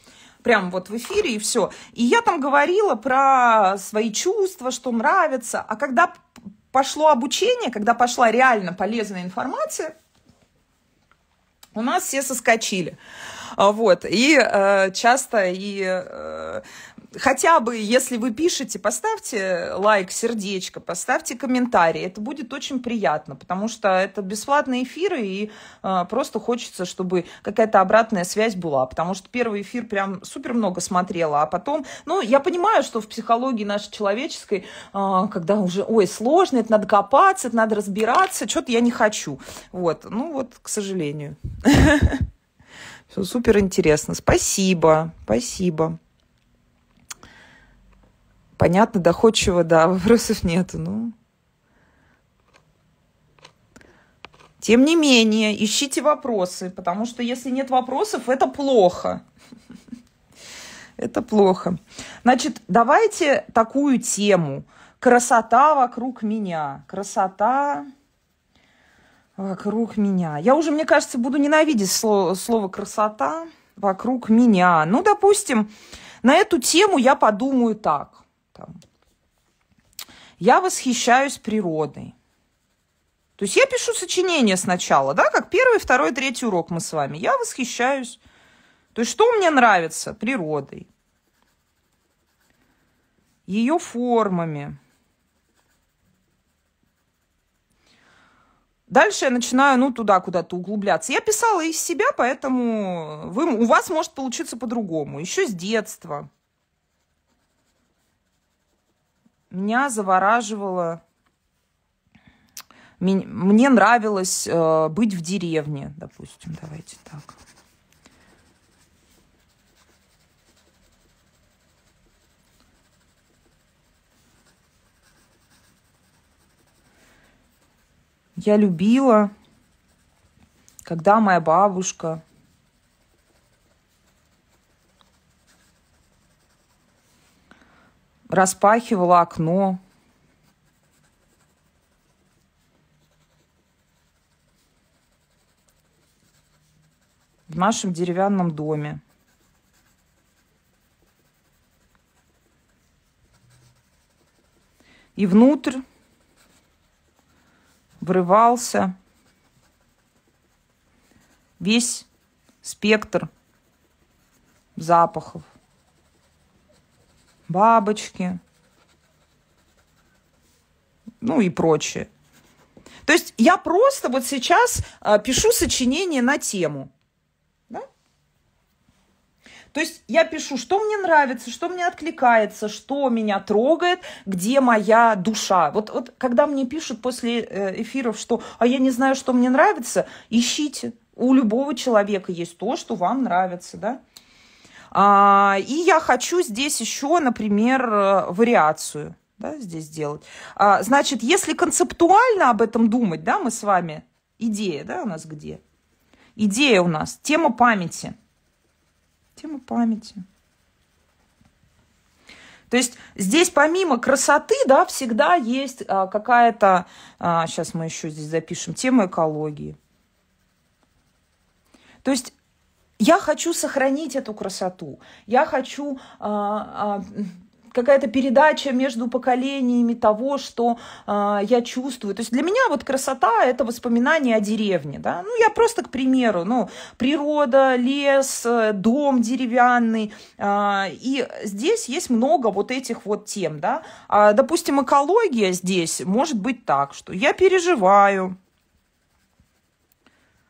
Прям вот в эфире и все. И я там говорила про свои чувства, что нравится. А когда пошло обучение, когда пошла реально полезная информация, у нас все соскочили. Вот. И э, часто и э, хотя бы, если вы пишете, поставьте лайк, сердечко, поставьте комментарий. Это будет очень приятно, потому что это бесплатные эфиры, и э, просто хочется, чтобы какая-то обратная связь была. Потому что первый эфир прям супер много смотрела, а потом... Ну, я понимаю, что в психологии нашей человеческой, э, когда уже, ой, сложно, это надо копаться, это надо разбираться, что-то я не хочу. Вот, ну вот, к сожалению. Все супер интересно. Спасибо, спасибо понятно, доходчиво, да, вопросов нету. Ну. Тем не менее, ищите вопросы, потому что если нет вопросов, это плохо. Это плохо. Значит, давайте такую тему. Красота вокруг меня. Красота вокруг меня. Я уже, мне кажется, буду ненавидеть слово красота вокруг меня. Ну, допустим, на эту тему я подумаю так. Я восхищаюсь природой. То есть я пишу сочинение сначала, да, как первый, второй, третий урок мы с вами. Я восхищаюсь. То есть что мне нравится? Природой. Ее формами. Дальше я начинаю, ну, туда куда-то углубляться. Я писала из себя, поэтому вы, у вас может получиться по-другому. Еще с детства. меня завораживало мне нравилось э, быть в деревне, допустим, давайте так. Я любила, когда моя бабушка распахивала окно. В нашем деревянном доме. И внутрь врывался весь спектр запахов – бабочки, ну и прочее. То есть я просто вот сейчас э, пишу сочинение на тему. Да? То есть я пишу, что мне нравится, что мне откликается, что меня трогает, где моя душа. Вот, вот когда мне пишут после э, эфиров, что «а я не знаю, что мне нравится», ищите. У любого человека есть то, что вам нравится, да? А, и я хочу здесь еще, например, э, вариацию да, здесь делать. А, значит, если концептуально об этом думать, да, мы с вами, идея, да, у нас где? Идея у нас, тема памяти. Тема памяти. То есть здесь помимо красоты, да, всегда есть а, какая-то, сейчас мы еще здесь запишем, тема экологии. То есть я хочу сохранить эту красоту. Я хочу а, а, какая-то передача между поколениями того, что э, я чувствую. То есть для меня вот красота – это воспоминание о деревне. Да? Ну, я просто, к примеру, ну, природа, лес, э, дом деревянный. Э, и здесь есть много вот этих вот тем. Да? А, допустим, экология здесь может быть так, что я переживаю,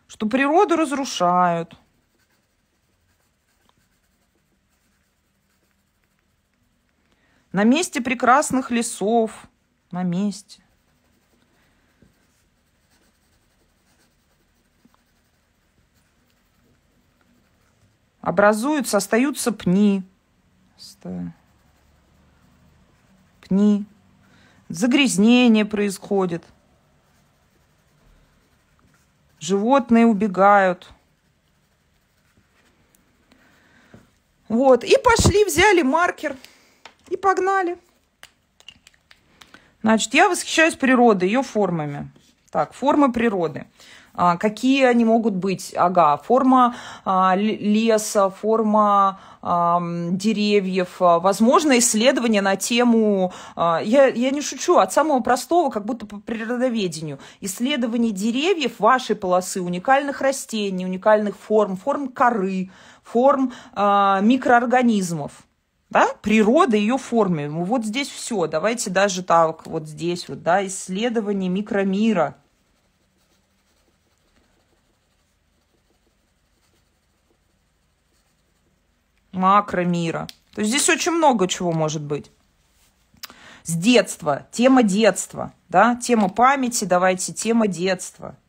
что природу разрушают – На месте прекрасных лесов. На месте. Образуются, остаются пни. Пни. Загрязнение происходит. Животные убегают. Вот. И пошли, взяли маркер. И погнали. Значит, я восхищаюсь природой, ее формами. Так, формы природы. А, какие они могут быть? Ага, форма а, леса, форма а, деревьев. А, возможно, исследование на тему... А, я, я не шучу, от самого простого, как будто по природоведению. Исследование деревьев вашей полосы, уникальных растений, уникальных форм, форм коры, форм а, микроорганизмов да, природа, ее форме. Ну, вот здесь все. Давайте даже так, вот здесь вот, да, исследование микромира. Макромира. То есть здесь очень много чего может быть. С детства, тема детства, да, тема памяти, давайте, тема детства –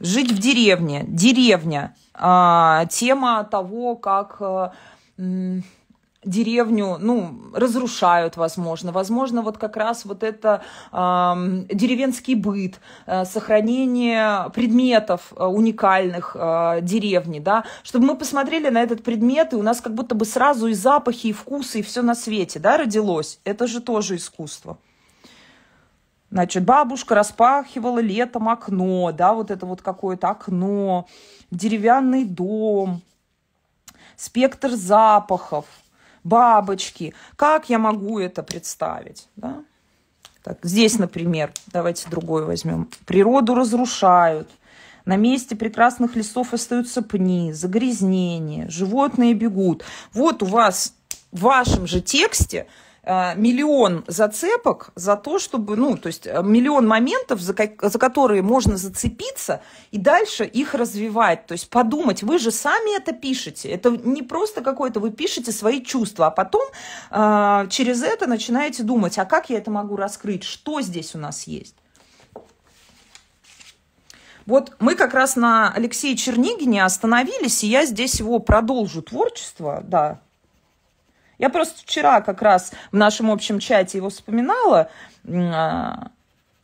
Жить в деревне. Деревня. А, тема того, как э, деревню, ну, разрушают, возможно. Возможно, вот как раз вот это э, деревенский быт, э, сохранение предметов э, уникальных э, деревни, да, чтобы мы посмотрели на этот предмет, и у нас как будто бы сразу и запахи, и вкусы, и все на свете, да, родилось. Это же тоже искусство. Значит, бабушка распахивала летом окно, да, вот это вот какое-то окно, деревянный дом, спектр запахов, бабочки. Как я могу это представить, да? Так, здесь, например, давайте другой возьмем. Природу разрушают. На месте прекрасных лесов остаются пни, загрязнения, животные бегут. Вот у вас в вашем же тексте Э, миллион зацепок за то, чтобы, ну, то есть э, миллион моментов, за, за которые можно зацепиться и дальше их развивать. То есть подумать, вы же сами это пишете. Это не просто какое-то, вы пишете свои чувства, а потом э, через это начинаете думать, а как я это могу раскрыть, что здесь у нас есть. Вот мы как раз на Алексея Чернигине остановились, и я здесь его продолжу творчество, да, я просто вчера как раз в нашем общем чате его вспоминала, а,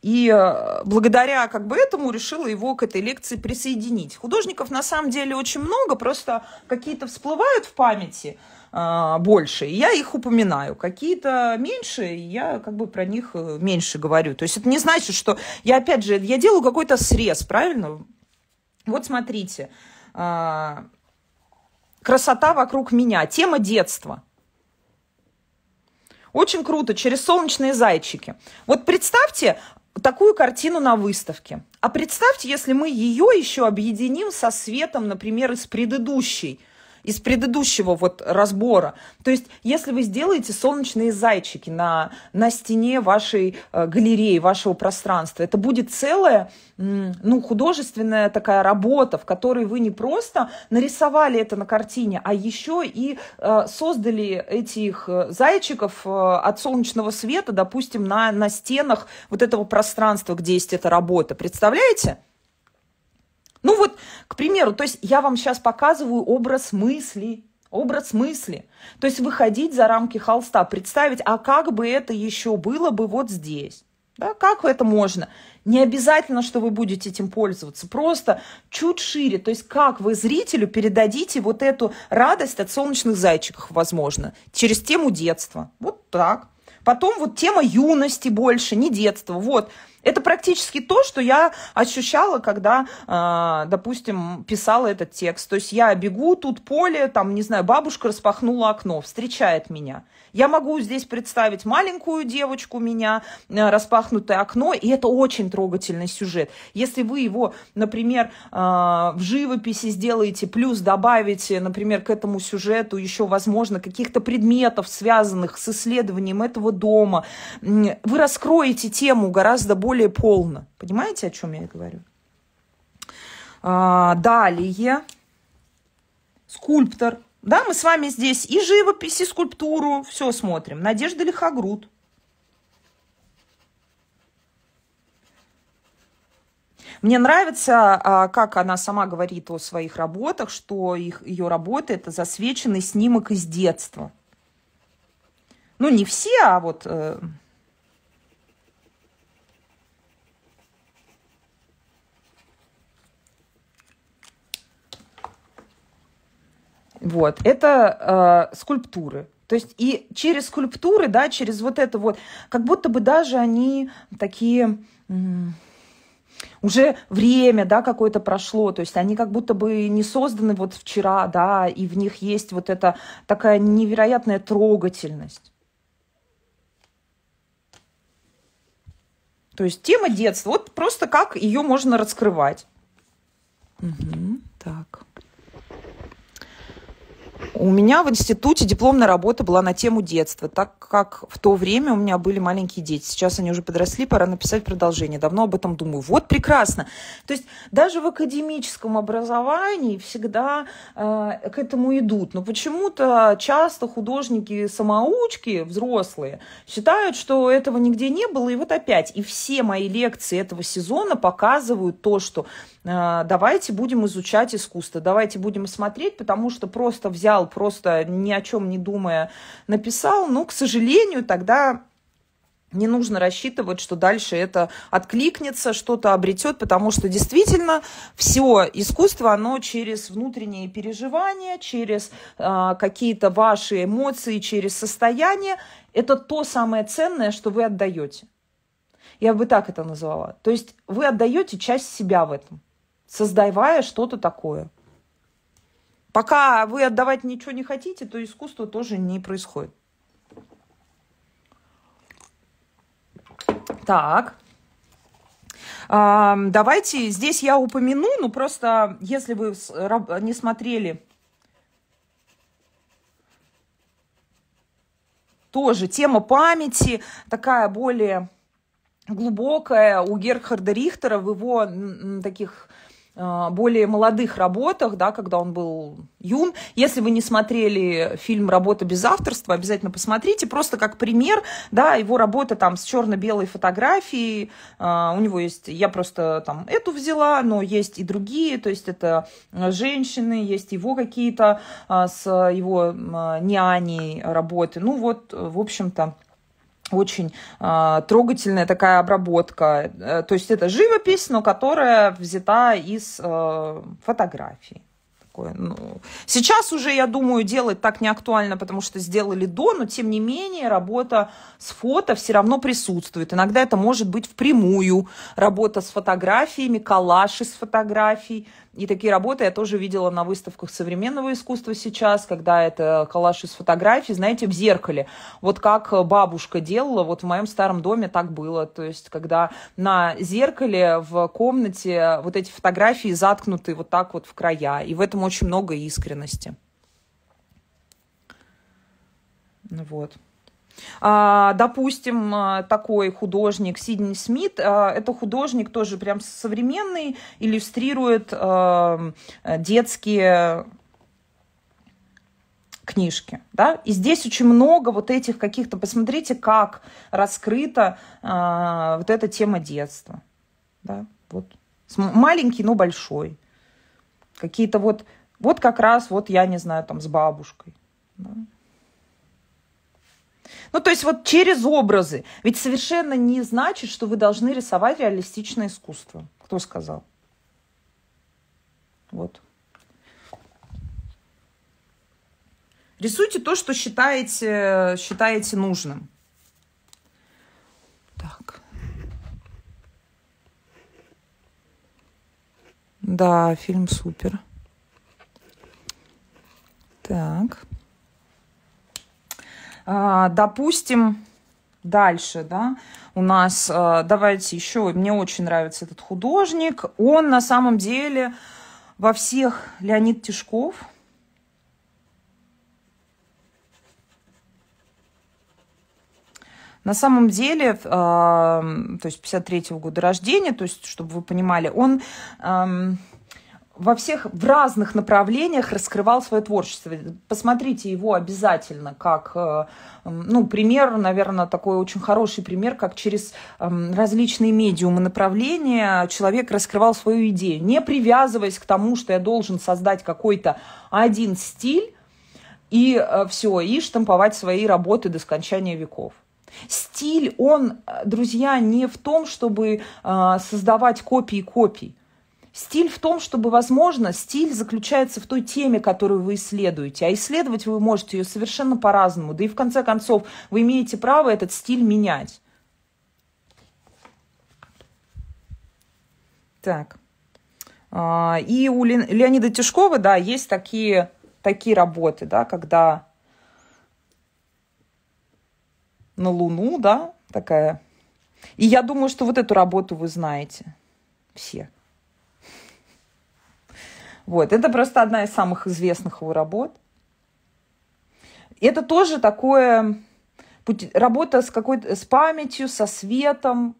и э, благодаря как бы этому решила его к этой лекции присоединить. Художников на самом деле очень много, просто какие-то всплывают в памяти а, больше, и я их упоминаю. Какие-то меньше, и я как бы про них э, меньше говорю. То есть это не значит, что я опять же, я делаю какой-то срез, правильно? Вот смотрите, а, красота вокруг меня, тема детства – очень круто, через солнечные зайчики. Вот представьте такую картину на выставке. А представьте, если мы ее еще объединим со светом, например, из предыдущей из предыдущего вот разбора. То есть, если вы сделаете солнечные зайчики на, на стене вашей э, галереи, вашего пространства, это будет целая, ну, художественная такая работа, в которой вы не просто нарисовали это на картине, а еще и э, создали этих э, зайчиков от солнечного света, допустим, на, на стенах вот этого пространства, где есть эта работа. Представляете? Ну вот, к примеру, то есть я вам сейчас показываю образ мысли, образ мысли. То есть выходить за рамки холста, представить, а как бы это еще было бы вот здесь. Да, как это можно? Не обязательно, что вы будете этим пользоваться. Просто чуть шире. То есть как вы зрителю передадите вот эту радость от солнечных зайчиков, возможно, через тему детства. Вот так. Потом вот тема юности больше, не детства. Вот это практически то, что я ощущала, когда, а, допустим, писала этот текст. То есть я бегу, тут поле, там, не знаю, бабушка распахнула окно, встречает меня. Я могу здесь представить маленькую девочку меня, э, распахнутое окно, и это очень трогательный сюжет. Если вы его, например, э, в живописи сделаете, плюс добавите, например, к этому сюжету еще, возможно, каких-то предметов, связанных с исследованием этого дома, вы раскроете тему гораздо более полно. Понимаете, о чем я говорю? Э, далее скульптор да, мы с вами здесь и живопись, и скульптуру, все смотрим. Надежда Лихогруд. Мне нравится, а, как она сама говорит о своих работах, что их, ее работа это засвеченный снимок из детства. Ну, не все, а вот э, Вот, это э, скульптуры. То есть и через скульптуры, да, через вот это вот, как будто бы даже они такие уже время, да, какое-то прошло, то есть они как будто бы не созданы вот вчера, да, и в них есть вот эта такая невероятная трогательность. То есть тема детства, вот просто как ее можно раскрывать. Угу. У меня в институте дипломная работа была на тему детства, так как в то время у меня были маленькие дети. Сейчас они уже подросли, пора написать продолжение. Давно об этом думаю. Вот прекрасно. То есть даже в академическом образовании всегда э, к этому идут. Но почему-то часто художники-самоучки, взрослые, считают, что этого нигде не было, и вот опять. И все мои лекции этого сезона показывают то, что э, давайте будем изучать искусство, давайте будем смотреть, потому что просто взял просто ни о чем не думая написал, ну, к сожалению, тогда не нужно рассчитывать, что дальше это откликнется, что-то обретет, потому что действительно все искусство, оно через внутренние переживания, через э, какие-то ваши эмоции, через состояние, это то самое ценное, что вы отдаете. Я бы так это назвала. То есть вы отдаете часть себя в этом, создавая что-то такое – Пока вы отдавать ничего не хотите, то искусство тоже не происходит. Так. А, давайте здесь я упомяну, ну просто если вы не смотрели тоже тема памяти такая более глубокая у Герхарда Рихтера в его таких Э, более молодых работах, да, когда он был юн. Если вы не смотрели фильм «Работа без авторства», обязательно посмотрите, просто как пример, да, его работа там с черно-белой фотографией, э, у него есть, я просто там эту взяла, но есть и другие, то есть это женщины, есть его какие-то э, с его няней работы, ну вот, в общем-то, очень э, трогательная такая обработка. Э, то есть это живопись, но которая взята из э, фотографий. ну, сейчас уже, я думаю, делать так не актуально, потому что сделали до, но тем не менее работа с фото все равно присутствует. Иногда это может быть впрямую работа с фотографиями, коллаж из фотографий. И такие работы я тоже видела на выставках современного искусства сейчас, когда это коллаж из фотографий, знаете, в зеркале. Вот как бабушка делала, вот в моем старом доме так было. То есть, когда на зеркале в комнате вот эти фотографии заткнуты вот так вот в края. И в этом очень много искренности. Вот. А, допустим, а, такой художник Сидни Смит, а, это художник тоже прям современный, иллюстрирует детские книжки. Да? И здесь очень много вот этих каких-то, посмотрите, как раскрыта э, вот эта тема детства. Да? Вот. Маленький, но большой. Какие-то вот, вот как раз, вот я не знаю, там с бабушкой. Да? Ну, то есть вот через образы. Ведь совершенно не значит, что вы должны рисовать реалистичное искусство. Кто сказал? Вот. Рисуйте то, что считаете, считаете нужным. Так. Да, фильм супер. Так. А, допустим, дальше, да, у нас, а, давайте еще, мне очень нравится этот художник, он на самом деле во всех Леонид Тишков, На самом деле, а, то есть 53-го года рождения, то есть, чтобы вы понимали, он во всех, в разных направлениях раскрывал свое творчество. Посмотрите его обязательно, как, э, ну, пример, наверное, такой очень хороший пример, как через эм, различные медиумы направления человек раскрывал свою идею, не привязываясь к тому, что я должен создать какой-то один стиль, и э, все, и штамповать свои работы до скончания веков. Стиль, он, э, друзья, не в том, чтобы создавать копии копий. Стиль в том, чтобы, возможно, стиль заключается в той теме, которую вы исследуете, а исследовать вы можете ее совершенно по-разному. Да и в конце концов, вы имеете право этот стиль менять. Так. А, и у Ле... Леонида Тишкова, да, есть такие, такие работы, да, когда на Луну, да, такая. И я думаю, что вот эту работу вы знаете все. Вот. Это просто одна из самых известных его работ. Это тоже такое работа с какой-то с памятью, со светом,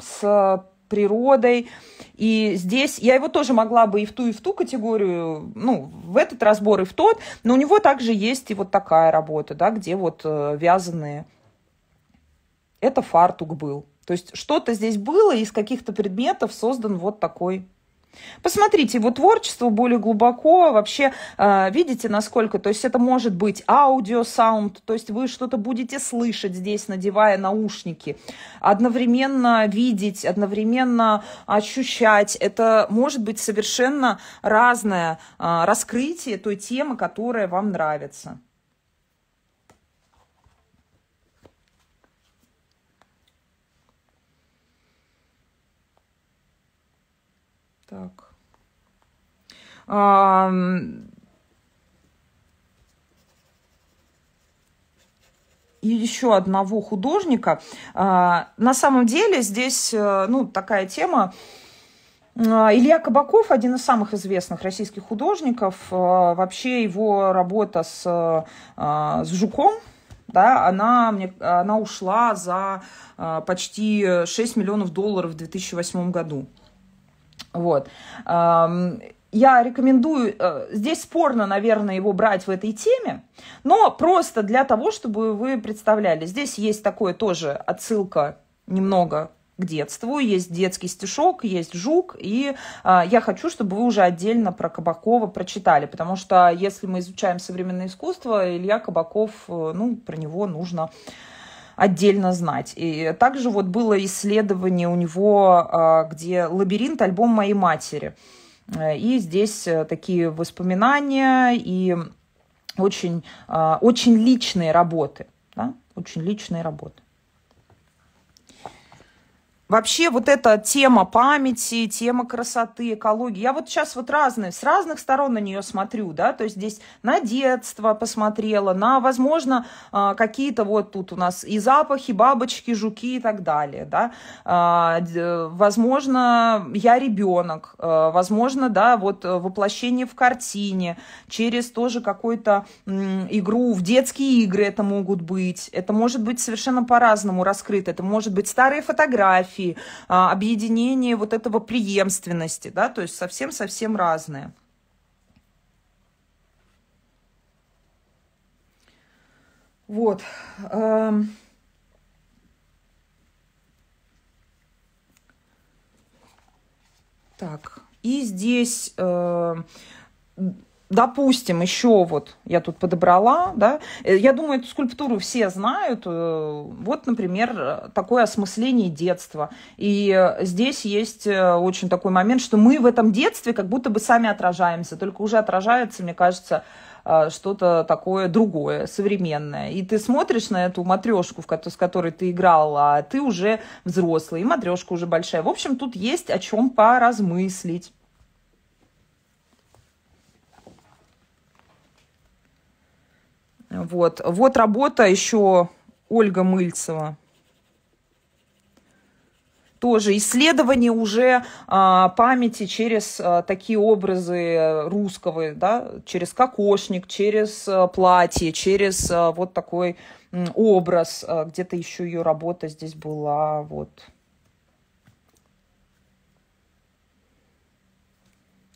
с природой. И здесь я его тоже могла бы и в ту, и в ту категорию, ну, в этот разбор и в тот, но у него также есть и вот такая работа, да, где вот э, вязаные. Это фартук был. То есть что-то здесь было, и из каких-то предметов создан вот такой Посмотрите его творчество более глубоко, вообще э, видите, насколько, то есть это может быть аудио, саунд, то есть вы что-то будете слышать здесь, надевая наушники, одновременно видеть, одновременно ощущать, это может быть совершенно разное э, раскрытие той темы, которая вам нравится. Так. А, и еще одного художника. А, на самом деле здесь, э, ну, такая тема. А, Илья Кабаков, один из самых известных российских художников, а, вообще его работа с, э, а, с Жуком, да, она, мне, она ушла за почти 6 миллионов долларов в 2008 году. Вот. Я рекомендую, э, здесь спорно, наверное, его брать в этой теме, но просто для того, чтобы вы представляли. Здесь есть такое тоже отсылка немного к детству, есть детский стишок, есть жук, и э, я хочу, чтобы вы уже отдельно про Кабакова прочитали, потому что если мы изучаем современное искусство, Илья Кабаков, э, ну, про него нужно отдельно знать. И также вот было исследование у него, а, где лабиринт альбом моей матери. Э, и здесь э, такие воспоминания и очень, а, очень личные работы. Да? Очень личные работы. Вообще вот эта тема памяти, тема красоты, экологии, я вот сейчас вот разные, с разных сторон на нее смотрю, да, то есть здесь на детство посмотрела, на, возможно, а, какие-то вот тут у нас и запахи, бабочки, жуки и так далее, да, а, возможно, я ребенок, а, возможно, да, вот воплощение в картине, через тоже какую-то игру, в детские игры это могут быть, это может быть совершенно по-разному раскрыто, это может быть старые фотографии, философии, а, объединение вот этого преемственности, да, то есть совсем-совсем разное. Вот. Эм, так, и здесь э, допустим, еще вот я тут подобрала, да, э, я думаю, эту скульптуру все знают. Э, вот, например, такое осмысление детства. И здесь есть э, очень такой момент, что мы в этом детстве как будто бы сами отражаемся, только уже отражается, мне кажется, что-то такое другое, современное. И ты смотришь на эту матрешку, с которой ты играл, а ты уже взрослый, и матрешка уже большая. В общем, тут есть о чем поразмыслить. Вот, вот работа еще Ольга Мыльцева. Тоже исследование уже а, памяти через а, такие образы русского, да, через кокошник, через а, платье, через а, вот такой м, образ. А, где-то еще ее работа здесь была, вот.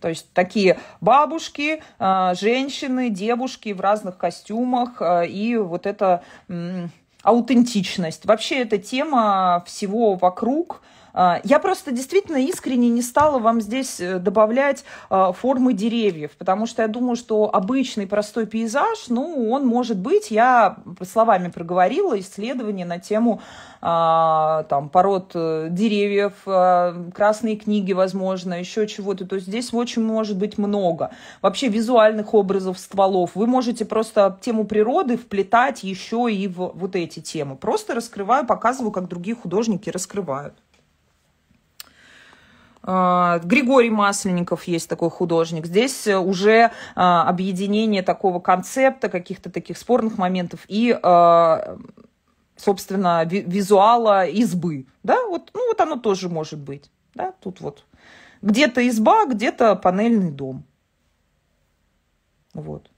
То есть такие бабушки, а, женщины, девушки в разных костюмах а, и вот эта аутентичность. Вообще эта тема всего вокруг – а, я просто действительно искренне не стала вам здесь э, добавлять а, формы деревьев, потому что я думаю, что обычный простой пейзаж, ну, он может быть, я словами проговорила исследование на тему а, там, пород э, деревьев, красные книги, возможно, еще чего-то. То есть здесь очень может быть много. Вообще визуальных образов стволов. Вы можете просто тему природы вплетать еще и в вот эти темы. Просто раскрываю, показываю, как другие художники раскрывают. А, Григорий Масленников есть такой художник. Здесь э, уже а, объединение такого концепта, каких-то таких спорных моментов и а, собственно, визуала избы. Да, вот, ну, вот оно тоже может быть. Да, тут вот где-то изба, где-то панельный дом. Вот.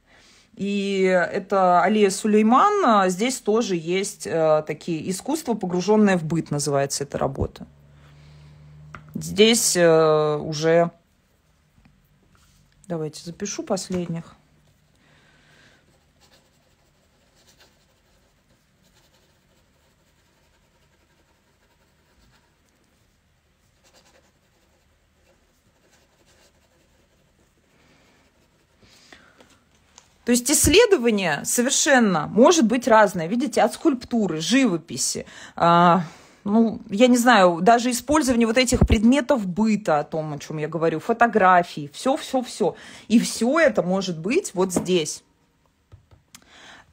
И это Алия Сулейман. Здесь тоже есть э, такие искусства, погруженное в быт, называется эта работа. Здесь э, уже... Давайте запишу последних. То есть исследование совершенно может быть разное. Видите, от скульптуры, живописи, а, ну, я не знаю, даже использование вот этих предметов быта, о том, о чем я говорю, фотографий, все-все-все. И все это может быть вот здесь.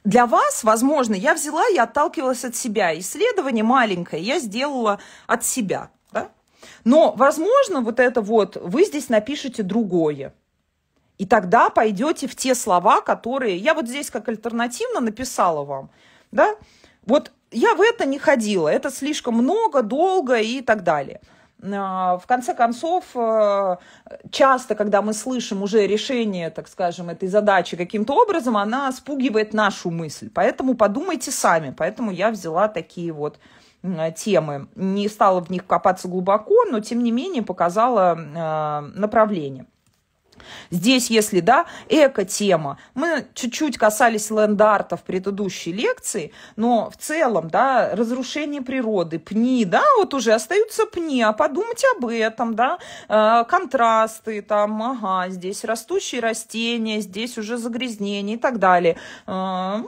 Для вас, возможно, я взяла и отталкивалась от себя. Исследование маленькое я сделала от себя. Да? Но, возможно, вот это вот, вы здесь напишите другое. И тогда пойдете в те слова, которые я вот здесь как альтернативно написала вам. Да? Вот я в это не ходила, это слишком много, долго и так далее. А, в конце концов, э, часто, когда мы слышим уже решение, так скажем, этой задачи каким-то образом, она спугивает нашу мысль. Поэтому подумайте сами. Поэтому я взяла такие вот темы. Не стала в них копаться глубоко, но тем не менее показала э, направление. Здесь, если, да, эко-тема. Мы чуть-чуть касались ленд-арта в предыдущей лекции, но в целом, да, разрушение природы, пни, да, вот уже остаются пни, а подумать об этом, да, э, контрасты там, ага, здесь растущие растения, здесь уже загрязнение и так далее. Э,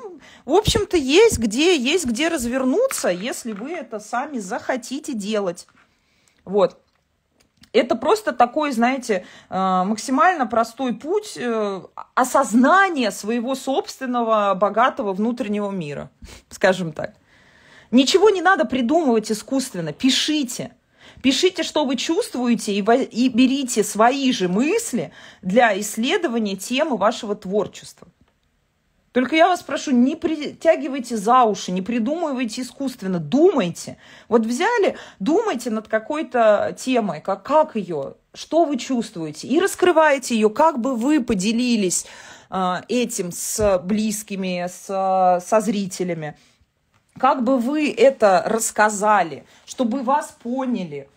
в общем-то, есть где, есть где развернуться, если вы это сами захотите делать. Вот. Это просто такой, знаете, э, максимально простой путь э, осознания своего собственного богатого внутреннего мира, скажем так. Ничего не надо придумывать искусственно, пишите. Пишите, что вы чувствуете, и, берите свои же мысли для исследования темы вашего творчества. Только я вас прошу, не притягивайте за уши, не придумывайте искусственно, думайте. Вот взяли, думайте над какой-то темой, как, как ее, что вы чувствуете, и раскрываете ее, как бы вы поделились э, этим с близкими, с, со зрителями, как бы вы это рассказали, чтобы вас поняли.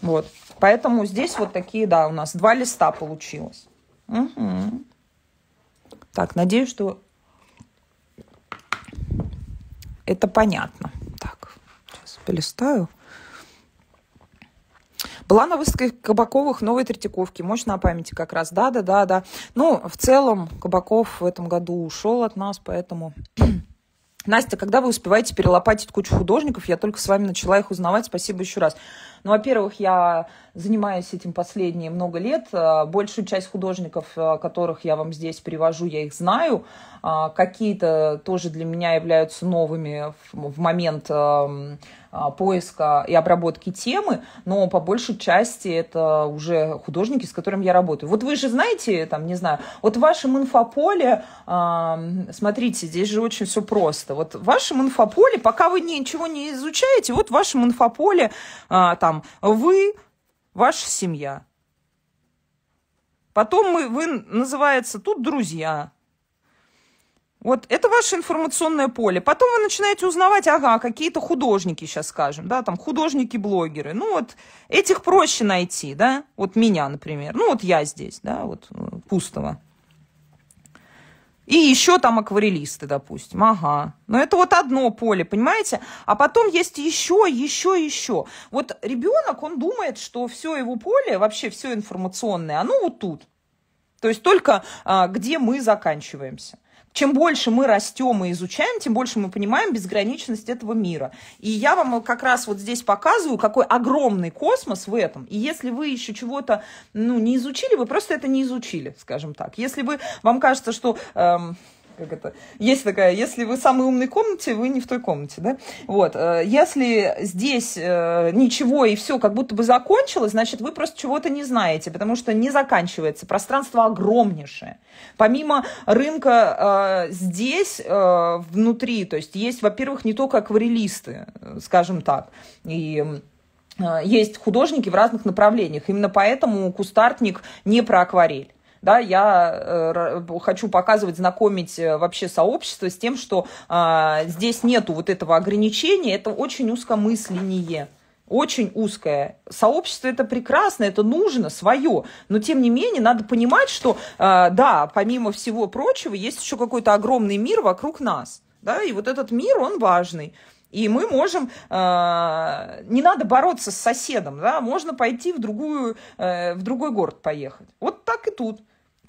Вот. Поэтому здесь вот такие, да, у нас два листа получилось. Угу. Так, надеюсь, что это понятно. Так, сейчас полистаю. Была на выставке Кабаковых новой Третьяковки. на памяти как раз. Да, да, да, да. Ну, в целом, Кабаков в этом году ушел от нас, поэтому... Настя, когда вы успеваете перелопатить кучу художников? Я только с вами начала их узнавать. Спасибо еще раз. Ну, во-первых, я занимаюсь этим последние много лет. Э, большую часть художников, э, которых я вам здесь привожу, я их знаю. Э, какие-то тоже для меня являются новыми в момент эм, а, поиска и обработки темы, но по большей части это уже художники, с которыми я работаю. Вот вы же знаете, там, не знаю, вот в вашем инфополе, а, смотрите, здесь же очень все просто. Вот в вашем инфополе, пока вы ничего не изучаете, вот в вашем инфополе а, там вы, ваша семья. Потом мы, вы называется тут друзья, вот это ваше информационное поле. Потом вы начинаете узнавать, ага, какие-то художники сейчас скажем, да, там художники-блогеры. Ну вот этих проще найти, да, вот меня, например. Ну вот я здесь, да, вот э, Пустого. И еще там акварелисты, допустим. Ага. Но это вот одно поле, понимаете? А потом есть еще, еще, еще. Вот ребенок, он думает, что все его поле, вообще все информационное, оно вот тут. То есть только а, где мы заканчиваемся чем больше мы растем и изучаем, тем больше мы понимаем безграничность этого мира. И я вам как раз вот здесь показываю, какой огромный космос в этом. И если вы еще чего-то ну, не изучили, вы просто это не изучили, скажем так. Если вы, вам кажется, что... Эм, как это, есть такая, если вы в самой умной комнате, вы не в той комнате, да, вот, э, если здесь э, ничего и все как будто бы закончилось, значит, вы просто чего-то не знаете, потому что не заканчивается, пространство огромнейшее, помимо рынка э, здесь внутри, то есть есть, во-первых, не только акварелисты, скажем так, и есть художники в разных направлениях. Именно поэтому кустартник не про акварель да, я э, хочу показывать, знакомить э, вообще сообщество с тем, что а, здесь нету вот этого ограничения, это очень узкомысление очень узкое. Сообщество это прекрасно, это нужно, свое. Но тем не менее, надо понимать, что э, да, помимо всего прочего, есть еще какой-то огромный мир вокруг нас. Да, и вот этот мир, он важный. И мы можем, э, не надо бороться с соседом, да, можно пойти в, другую, э, в другой город поехать. Вот так и тут.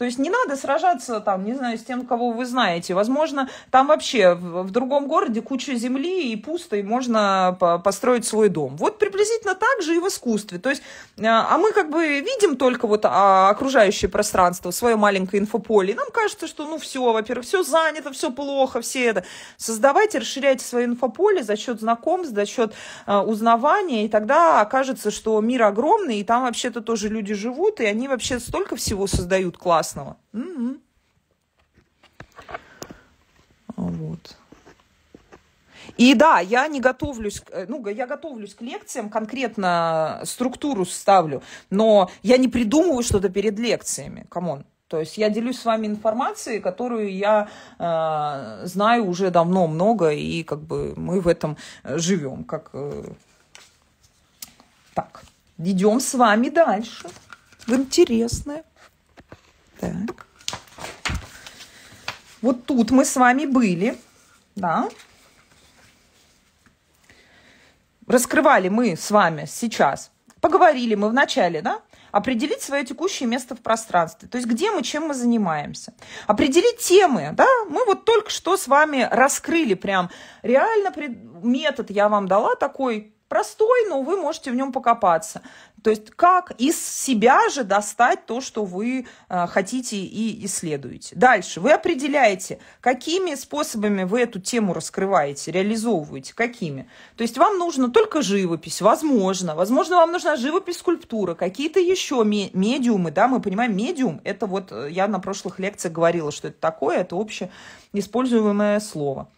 То есть не надо сражаться там, не знаю, с тем, кого вы знаете. Возможно, там вообще в, в другом городе куча земли и пусто, и можно по построить свой дом. Вот приблизительно так же и в искусстве. То есть, э, а мы как бы видим только вот а, окружающее пространство, свое маленькое инфополе. И нам кажется, что ну все, во-первых, все занято, все плохо, все это. Создавайте, расширяйте свое инфополе за счет знакомств, за счет э, узнавания, и тогда окажется, что мир огромный, и там вообще-то тоже люди живут, и они вообще столько всего создают класс красного. Угу. Вот. И да, я не готовлюсь, э, ну, я готовлюсь к лекциям, конкретно структуру ставлю, но я не придумываю что-то перед лекциями, камон. То есть я делюсь с вами информацией, которую я э, знаю уже давно много, и как бы мы в этом э, живем. Как, э... Так, идем с вами дальше в интересное. Так. Вот тут мы с вами были, да. Раскрывали мы с вами сейчас. Поговорили мы вначале, да? Определить свое текущее место в пространстве. То есть где мы, чем мы занимаемся. Определить темы, да? Мы вот только что с вами раскрыли прям. Реально метод я вам дала такой простой, но вы можете в нем покопаться. То есть как из себя же достать то, что вы э, хотите и исследуете. Дальше вы определяете, какими способами вы эту тему раскрываете, реализовываете, какими. То есть вам нужно только живопись, возможно. Возможно, вам нужна живопись, скульптура, какие-то еще медиумы. Да, мы понимаем, медиум – это вот э, я на прошлых лекциях говорила, что это такое, это общеиспользуемое слово.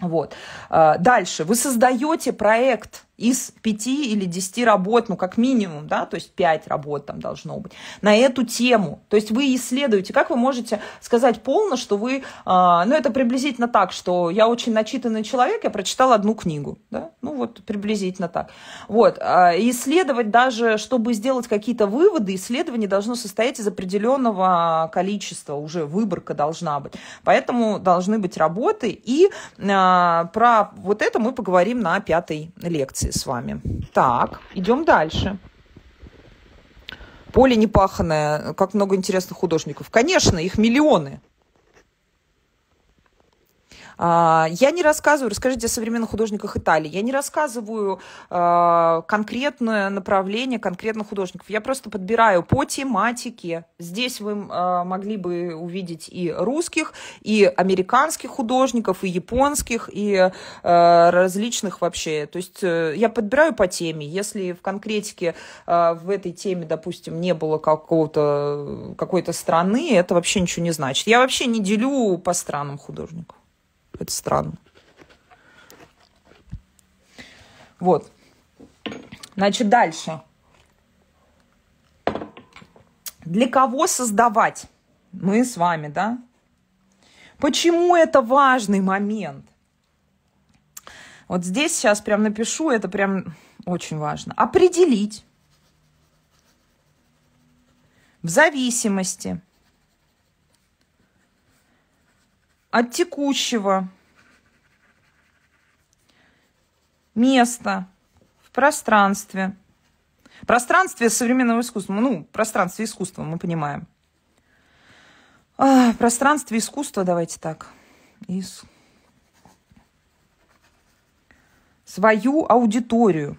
Вот. Э, дальше вы создаете проект – из пяти или десяти работ, ну, как минимум, да, то есть пять работ там должно быть, на эту тему. То есть вы исследуете, как вы можете сказать полно, что вы, э, ну, это приблизительно так, что я очень начитанный человек, я прочитал одну книгу, да, ну, вот приблизительно так. Вот, э, исследовать даже, чтобы сделать какие-то выводы, исследование должно состоять из определенного количества, уже выборка должна быть. Поэтому должны быть работы, и э, про вот это мы поговорим на пятой лекции комбинации с вами. Так, идем дальше. Поле непаханное, как много интересных художников. Конечно, их миллионы. А, я не рассказываю, расскажите о современных художниках Италии, я не рассказываю а, конкретное направление конкретных художников, я просто подбираю по тематике. Здесь вы а, могли бы увидеть и русских, и американских художников, и японских, и различных вообще. То есть э, я подбираю по теме. Если в конкретике в этой теме, допустим, не было какого-то какой-то страны, это вообще ничего не значит. Я вообще не делю по странам художников. Это странно. Вот. Значит, дальше. Для кого создавать? Мы с вами, да? Почему это важный момент? Вот здесь сейчас прям напишу, это прям очень важно. Определить в зависимости – от текущего места в пространстве. Пространстве современного искусства, ну, пространстве искусства мы понимаем. А, пространстве искусства, давайте так. Из... Свою аудиторию.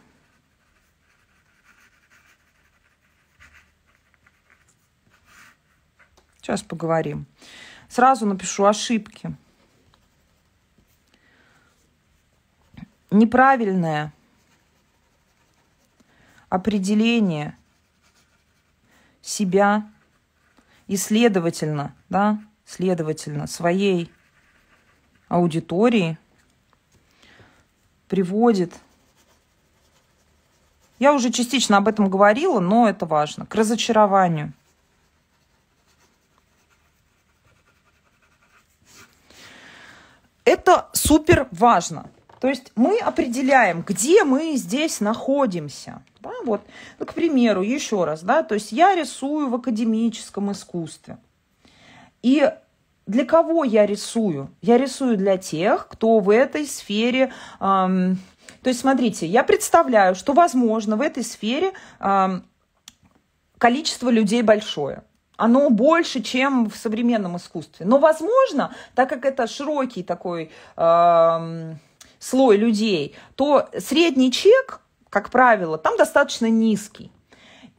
Сейчас поговорим. Сразу напишу ошибки. Неправильное определение себя и, следовательно, да, следовательно, своей аудитории приводит я уже частично об этом говорила, но это важно. К разочарованию. Это супер важно. То есть мы определяем, где мы здесь находимся. Да, вот, ну, к примеру, еще раз, да, то есть я рисую в академическом искусстве. И для кого я рисую? Я рисую для тех, кто в этой сфере... Эм, то есть, смотрите, я представляю, что, возможно, в этой сфере эм, количество людей большое оно больше, чем в современном искусстве. Но, возможно, так как это широкий такой э, слой людей, то средний чек, как правило, там достаточно низкий.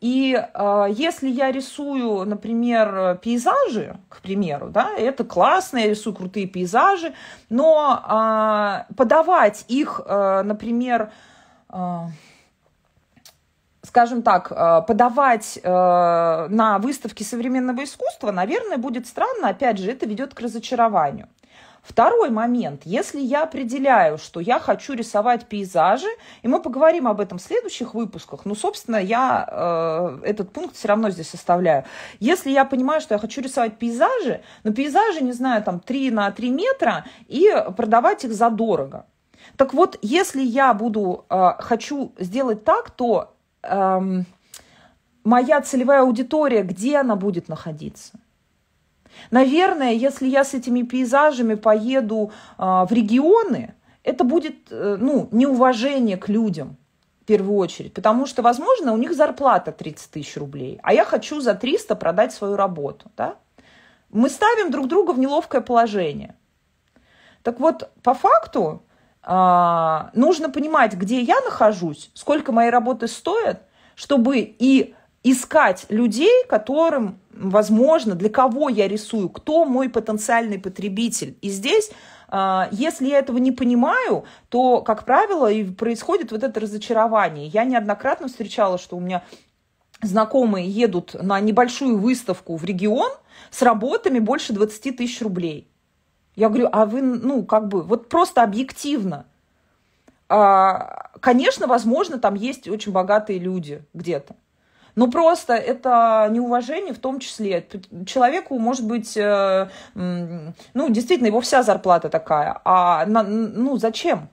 И э, если я рисую, например, пейзажи, к примеру, да, это классно, я рисую крутые пейзажи, но э, подавать их, э, например, э, скажем так, э, подавать э, на выставки современного искусства, наверное, будет странно. Опять же, это ведет к разочарованию. Второй момент. Если я определяю, что я хочу рисовать пейзажи, и мы поговорим об этом в следующих выпусках, ну, собственно, я э, этот пункт все равно здесь оставляю. Если я понимаю, что я хочу рисовать пейзажи, но пейзажи, не знаю, там 3 на 3 метра, и продавать их задорого. Так вот, если я буду, э, хочу сделать так, то моя целевая аудитория, где она будет находиться. Наверное, если я с этими пейзажами поеду а, в регионы, это будет э, ну, неуважение к людям в первую очередь, потому что, возможно, у них зарплата 30 тысяч рублей, а я хочу за 300 продать свою работу. Да? Мы ставим друг друга в неловкое положение. Так вот, по факту а, нужно понимать, где я нахожусь, сколько моей работы стоит, чтобы и искать людей, которым, возможно, для кого я рисую, кто мой потенциальный потребитель. И здесь, а, если я этого не понимаю, то, как правило, и происходит вот это разочарование. Я неоднократно встречала, что у меня знакомые едут на небольшую выставку в регион с работами больше 20 тысяч рублей. Я говорю, а вы, ну, как бы, вот просто объективно. А, конечно, возможно, там есть очень богатые люди где-то. Но просто это неуважение в том числе. Человеку, может быть, э, ну, действительно, его вся зарплата такая. А, ну, зачем?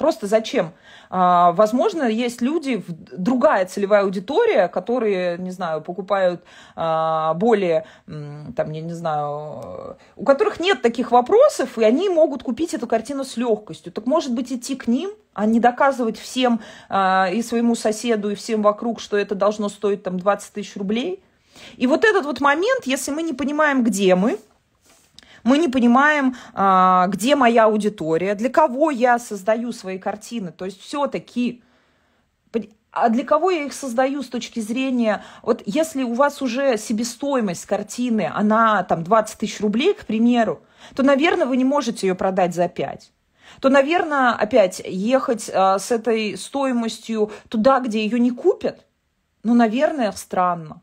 Просто зачем? А, возможно, есть люди, другая целевая аудитория, которые, не знаю, покупают а, более, там, я не знаю, у которых нет таких вопросов, и они могут купить эту картину с легкостью. Так может быть идти к ним, а не доказывать всем а, и своему соседу, и всем вокруг, что это должно стоить там 20 тысяч рублей. И вот этот вот момент, если мы не понимаем, где мы, мы не понимаем, а, где моя аудитория, для кого я создаю свои картины. То есть все-таки а для кого я их создаю с точки зрения, вот если у вас уже себестоимость картины, она там 20 тысяч рублей, к примеру, то, наверное, вы не можете ее продать за 5 то, наверное, опять ехать а, с этой стоимостью туда, где ее не купят, ну, наверное, странно.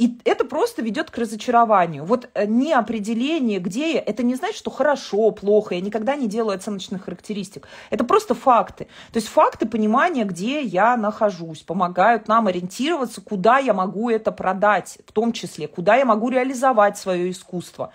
И это просто ведет к разочарованию. Вот э, неопределение, где я, это не значит, что хорошо, плохо. Я никогда не делаю оценочных характеристик. Это просто факты. То есть факты понимания, где я нахожусь, помогают нам ориентироваться, куда я могу это продать, в том числе, куда я могу реализовать свое искусство.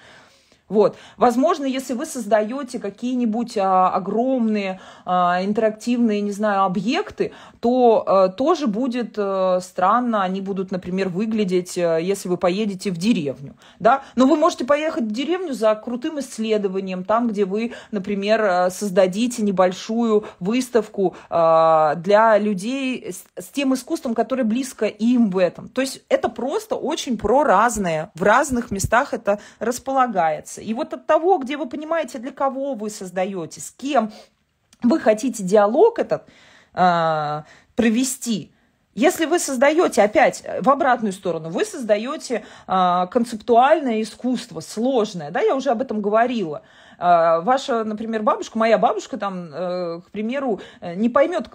Вот. Возможно, если вы создаете какие-нибудь а, огромные а, интерактивные, не знаю, объекты, то а, тоже будет а, странно, они будут, например, выглядеть, а, если вы поедете в деревню, да, но вы можете поехать в деревню за крутым исследованием, там, где вы, например, создадите небольшую выставку а, для людей с, с тем искусством, которое близко им в этом. То есть это просто очень про разное, в разных местах это располагается меняться. И вот от того, где вы понимаете, для кого вы создаете, с кем вы хотите диалог этот э, провести – если вы создаете, опять э, в обратную сторону, вы создаете э, концептуальное искусство, сложное, да, я уже об этом говорила. А, ваша, например, бабушка, моя бабушка, там, э, к примеру, э, не поймет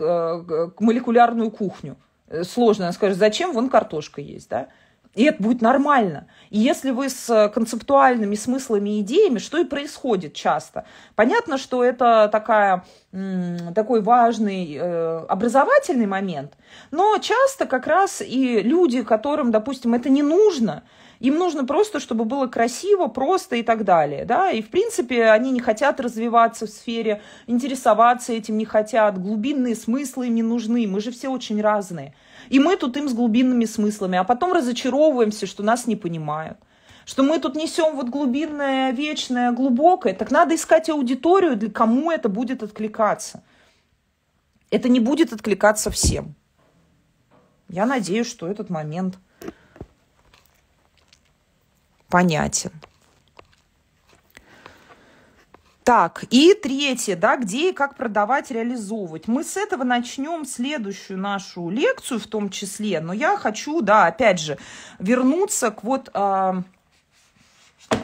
молекулярную кухню. Сложно, она скажет, зачем вон картошка есть, да? И это будет нормально. И если вы с э, концептуальными смыслами и идеями, что и происходит часто. Понятно, что это такая, такой важный э, образовательный момент, но часто как раз и люди, которым, допустим, это не нужно, им нужно просто, чтобы было красиво, просто и так далее. Да? И, в принципе, они не хотят развиваться в сфере, интересоваться этим не хотят, глубинные смыслы им не нужны, мы же все очень разные – и мы тут им с глубинными смыслами, а потом разочаровываемся, что нас не понимают что мы тут несем вот глубинное, вечное, глубокое, так надо искать аудиторию, для кому это будет откликаться. Это не будет откликаться всем. Я надеюсь, что этот момент понятен. Так, и третье, да, где и как продавать, реализовывать. Мы с этого начнем следующую нашу лекцию в том числе, но я хочу, да, опять же, вернуться к вот э,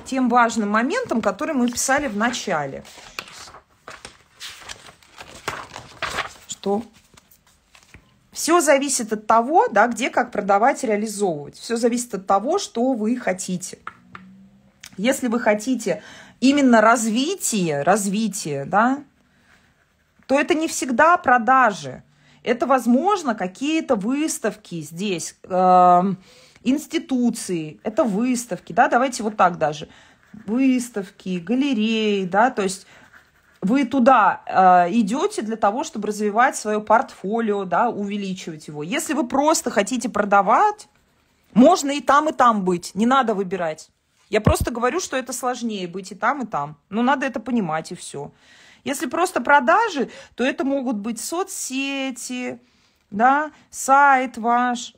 тем важным моментам, которые мы писали в начале. Что все зависит от того, да, где как продавать, реализовывать. Все зависит от того, что вы хотите. Если вы хотите именно развитие, развитие, да, то это не всегда продажи. Это, возможно, какие-то выставки здесь, э, институции, это выставки, да, давайте вот так даже, выставки, галереи, да, то есть вы туда э, идете для того, чтобы развивать свое портфолио, да, увеличивать его. Если вы просто хотите продавать, можно и там, и там быть, не надо выбирать. Я просто говорю, что это сложнее быть и там, и там. Но ну, надо это понимать, и все. Если просто продажи, то это могут быть соцсети, да, сайт ваш,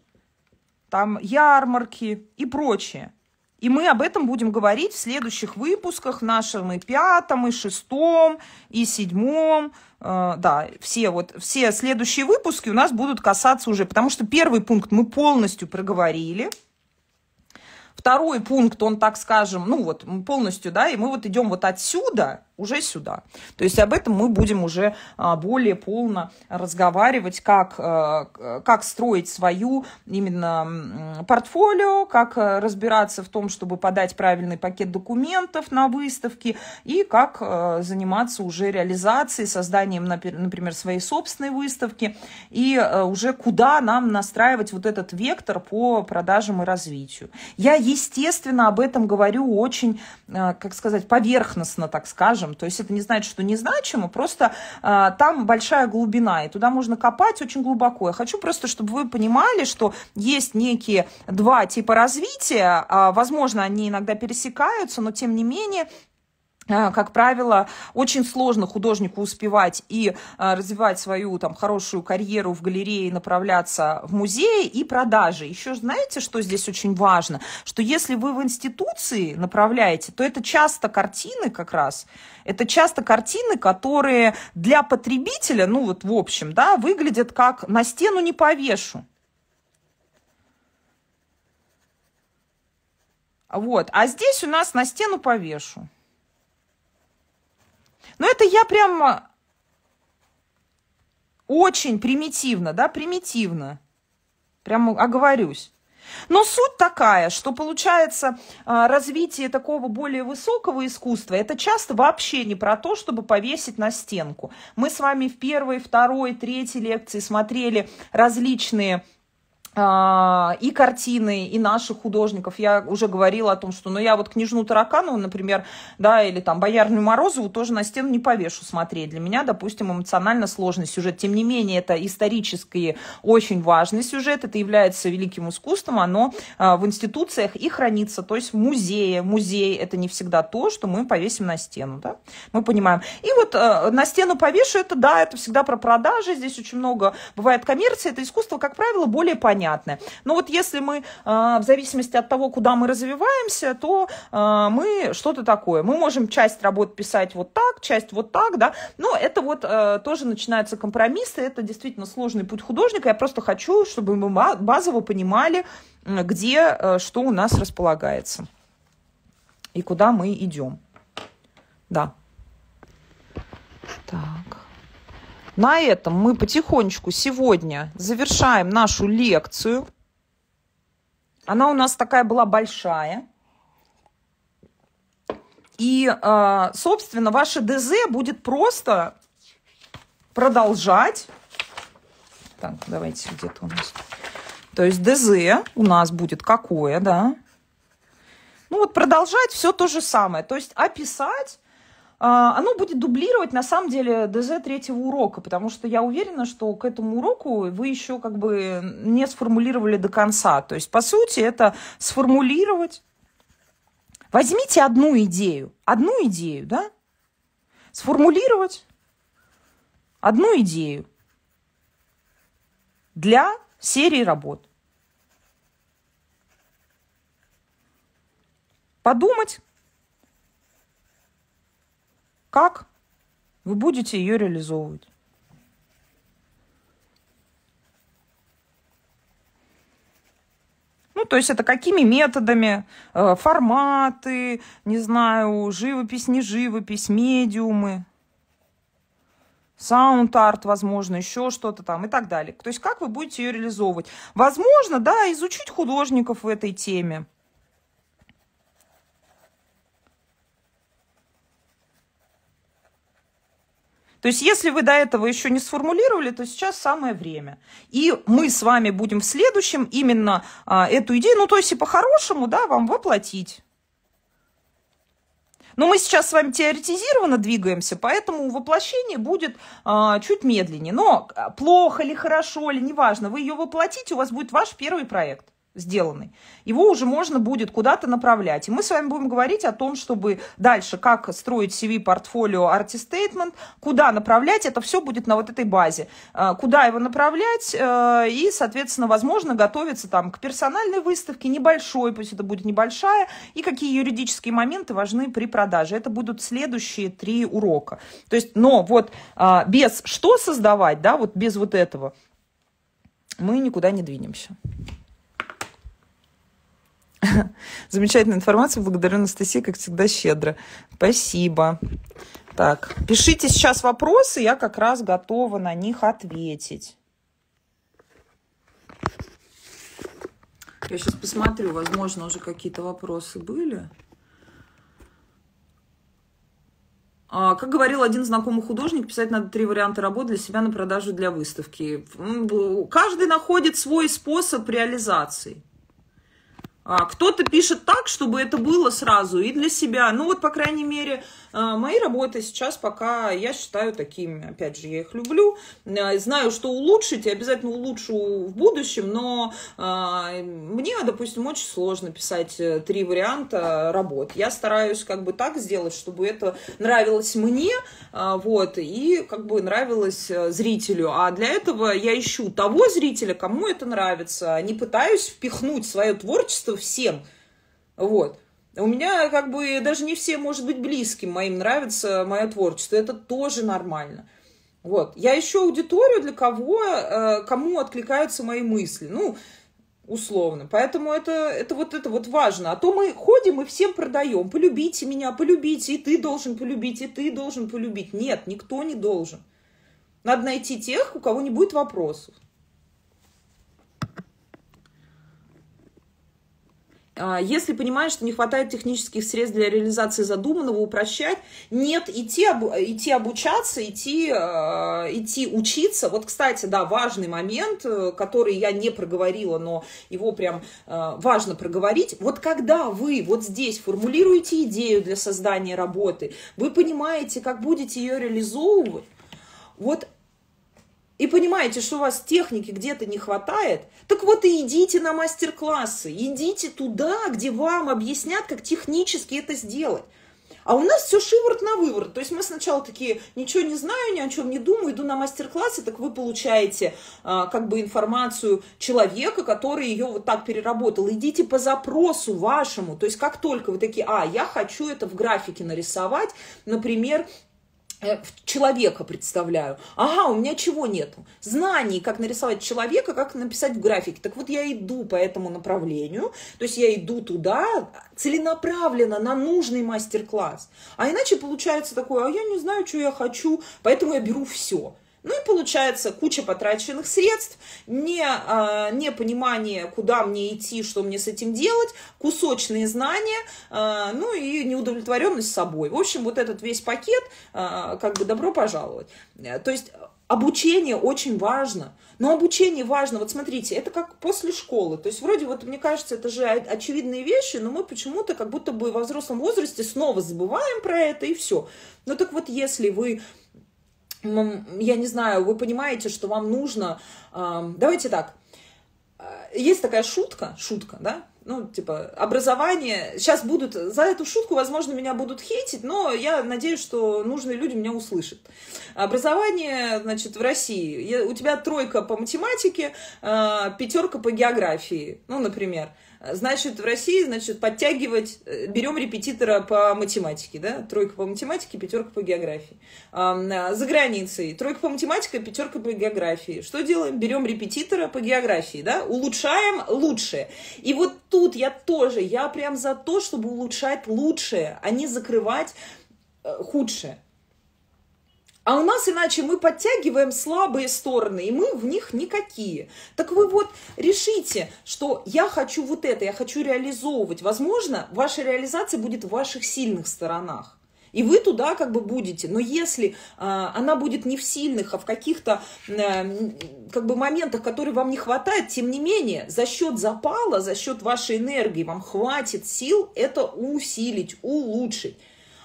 там ярмарки и прочее. И мы об этом будем говорить в следующих выпусках, в нашем и пятом, и шестом, и седьмом. Э, да, все, вот, все следующие выпуски у нас будут касаться уже, потому что первый пункт мы полностью проговорили – Второй пункт, он, так скажем, ну вот полностью, да, и мы вот идем вот отсюда, уже сюда. То есть об этом мы будем уже а, более полно разговаривать, как, э, как строить свою именно портфолио, как э, разбираться в том, чтобы подать правильный пакет документов на выставки и как э, заниматься уже реализацией, созданием, например, своей собственной выставки и уже куда нам настраивать вот этот вектор по продажам и развитию. Я, естественно, об этом говорю очень, как сказать, поверхностно, так скажем, значим. То есть это не значит, что незначимо, просто э, там большая глубина, и туда можно копать очень глубоко. Я хочу просто, чтобы вы понимали, что есть некие два типа развития, э, возможно, они иногда пересекаются, но тем не менее а, как правило, очень сложно художнику успевать и а, развивать свою там хорошую карьеру в галерее, направляться в музеи и продажи. Еще знаете, что здесь очень важно? Что если вы в институции направляете, то это часто картины как раз, это часто картины, которые для потребителя, ну вот в общем, да, выглядят как на стену не повешу. Вот. А здесь у нас на стену повешу. Но ну, это я прям а, очень примитивно, да, примитивно. Прямо оговорюсь. Но суть такая, что получается а, развитие такого более высокого искусства, это часто вообще не про то, чтобы повесить на стенку. Мы с вами в первой, второй, третьей лекции смотрели различные а, и картины, и наших художников. Я уже говорила о том, что ну, я вот княжну Тараканову, например, да, или там Боярню Морозову тоже на стену не повешу смотреть. Для меня, допустим, эмоционально сложный сюжет. Тем не менее, это исторический очень важный сюжет, это является великим искусством, оно а, в институциях и хранится, то есть в музее. Музей – это не всегда то, что мы повесим на стену, да, мы понимаем. И вот э, на стену повешу, это да, это всегда про продажи, здесь очень много бывает коммерции, это искусство, как правило, более понятно понятное. Но ну вот если мы, а, в зависимости от того, куда мы развиваемся, то а, мы что-то такое. Мы можем часть работ писать вот так, часть вот так, да. Но это вот а, тоже начинаются компромиссы, это действительно сложный путь художника. Я просто хочу, чтобы мы базово понимали, где э, что у нас располагается и куда мы идем. Да. Так. На этом мы потихонечку сегодня завершаем нашу лекцию. Она у нас такая была большая. И, э, собственно, ваше ДЗ будет просто продолжать. Так, давайте где-то у нас. То есть ДЗ у нас будет какое, да? Ну вот продолжать все то же самое. То есть описать а, оно будет дублировать, на самом деле, ДЗ третьего урока, потому что я уверена, что к этому уроку вы еще как бы не сформулировали до конца. То есть, по сути, это сформулировать. Возьмите одну идею, одну идею, да? Сформулировать одну идею для серии работ. Подумать, как вы будете ее реализовывать. Ну, то есть это какими методами, э, форматы, не знаю, живопись, не живопись, медиумы, саунд-арт, возможно, еще что-то там и так далее. То есть как вы будете ее реализовывать? Возможно, да, изучить художников в этой теме. То есть, если вы до этого еще не сформулировали, то сейчас самое время. И мы с вами будем в следующем именно а, эту идею, ну, то есть и по-хорошему, да, вам воплотить. Но мы сейчас с вами теоретизированно двигаемся, поэтому воплощение будет а, чуть медленнее. Но а, плохо или хорошо или неважно, вы ее воплотите, у вас будет ваш первый проект сделанный, его уже можно будет куда-то направлять. И мы с вами будем говорить о том, чтобы дальше, как строить CV, портфолио, artist statement, куда направлять, это все будет на вот этой базе. Э, куда его направлять э, и, соответственно, возможно, готовиться там к персональной выставке, небольшой, пусть это будет небольшая, и какие юридические моменты важны при продаже. Это будут следующие три урока. То есть, но вот э, без что создавать, да, вот без вот этого, мы никуда не двинемся. Замечательная информация. Благодарю, Анастасия, как всегда, щедро. Спасибо. Так, пишите сейчас вопросы, я как раз готова на них ответить. Я сейчас посмотрю, возможно, уже какие-то вопросы были. А, как говорил один знакомый художник, писать надо три варианта работы для себя на продажу для выставки. Каждый находит свой способ реализации. А, кто-то пишет так, чтобы это было сразу и для себя. Ну вот, по крайней мере, а, мои работы сейчас пока я считаю такими. Опять же, я их люблю. А, знаю, что улучшить, и обязательно улучшу в будущем, но а, мне, допустим, очень сложно писать э, три варианта работ. Я стараюсь как бы так сделать, чтобы это нравилось мне, вот, и как бы нравилось э, зрителю. А для этого я ищу того зрителя, кому это нравится. Не пытаюсь впихнуть свое творчество всем. Вот. У меня как бы даже не все, может быть, близким моим нравится мое творчество. Это тоже нормально. Вот. Я ищу аудиторию, для кого, э, кому откликаются мои мысли. Ну, условно. Поэтому это, это вот это вот важно. А то мы ходим и всем продаем. Полюбите меня, полюбите, и ты должен полюбить, и ты должен полюбить. Нет, никто не должен. Надо найти тех, у кого не будет вопросов. А, если понимаешь, что не хватает технических средств для реализации задуманного, упрощать. Нет, идти, идти обучаться, идти, а, идти учиться. Вот, кстати, да, важный момент, э, который я не проговорила, но его прям э, важно проговорить. Вот когда вы вот здесь формулируете идею для создания работы, вы понимаете, как будете ее реализовывать, вот и понимаете, что у вас техники где-то не хватает, так вот и идите на мастер-классы, идите туда, где вам объяснят, как технически это сделать. А у нас все шиворот на выворот. То есть мы сначала такие, ничего не знаю, ни о чем не думаю, иду на мастер-классы, так вы получаете а, как бы информацию человека, который ее вот так переработал. Идите по запросу вашему. То есть как только вы такие, а, я хочу это в графике нарисовать, например, Э, человека представляю. Ага, у меня чего нету? Знаний, как нарисовать человека, как написать в графике. Так вот я иду по этому направлению, то есть я иду туда целенаправленно на нужный мастер-класс. А иначе получается такое, а я не знаю, что я хочу, поэтому я беру все. Ну и получается куча потраченных средств, не, а, непонимание, куда мне идти, что мне с этим делать, кусочные знания, а, ну и неудовлетворенность собой. В общем, вот этот весь пакет, а, как бы добро пожаловать. Э, то есть обучение очень важно. Но обучение важно. Вот смотрите, это как после школы. То есть вроде вот, мне кажется, это же очевидные вещи, но мы почему-то как будто бы во взрослом возрасте снова забываем про это и все. Ну так вот, если вы я не знаю, вы понимаете, что вам нужно... Давайте так. Э, есть такая шутка, шутка, да, ну, типа, образование. Сейчас будут, за эту шутку, возможно, меня будут хейтить, но я надеюсь, что нужные люди меня услышат. Образование, значит, в России. у тебя тройка по математике, э, пятерка по географии, ну, например. А, значит, в России, значит, подтягивать, э, берем репетитора по математике, да, тройка по математике, пятерка по географии. А, за границей тройка по математике, пятерка по географии. Что делаем? Берем репетитора по географии, да, улучшаем лучшее. И вот тут я тоже, я прям за то, чтобы улучшать лучшее, а не закрывать э, худшее. А у нас иначе мы подтягиваем слабые стороны, и мы в них никакие. Так вы вот решите, что я хочу вот это, я хочу реализовывать. Возможно, ваша реализация будет в ваших сильных сторонах. И вы туда как бы будете. Но если э, она будет не в сильных, а в каких-то э, как бы моментах, которые вам не хватает, тем не менее, за счет запала, за счет вашей энергии вам хватит сил это усилить, улучшить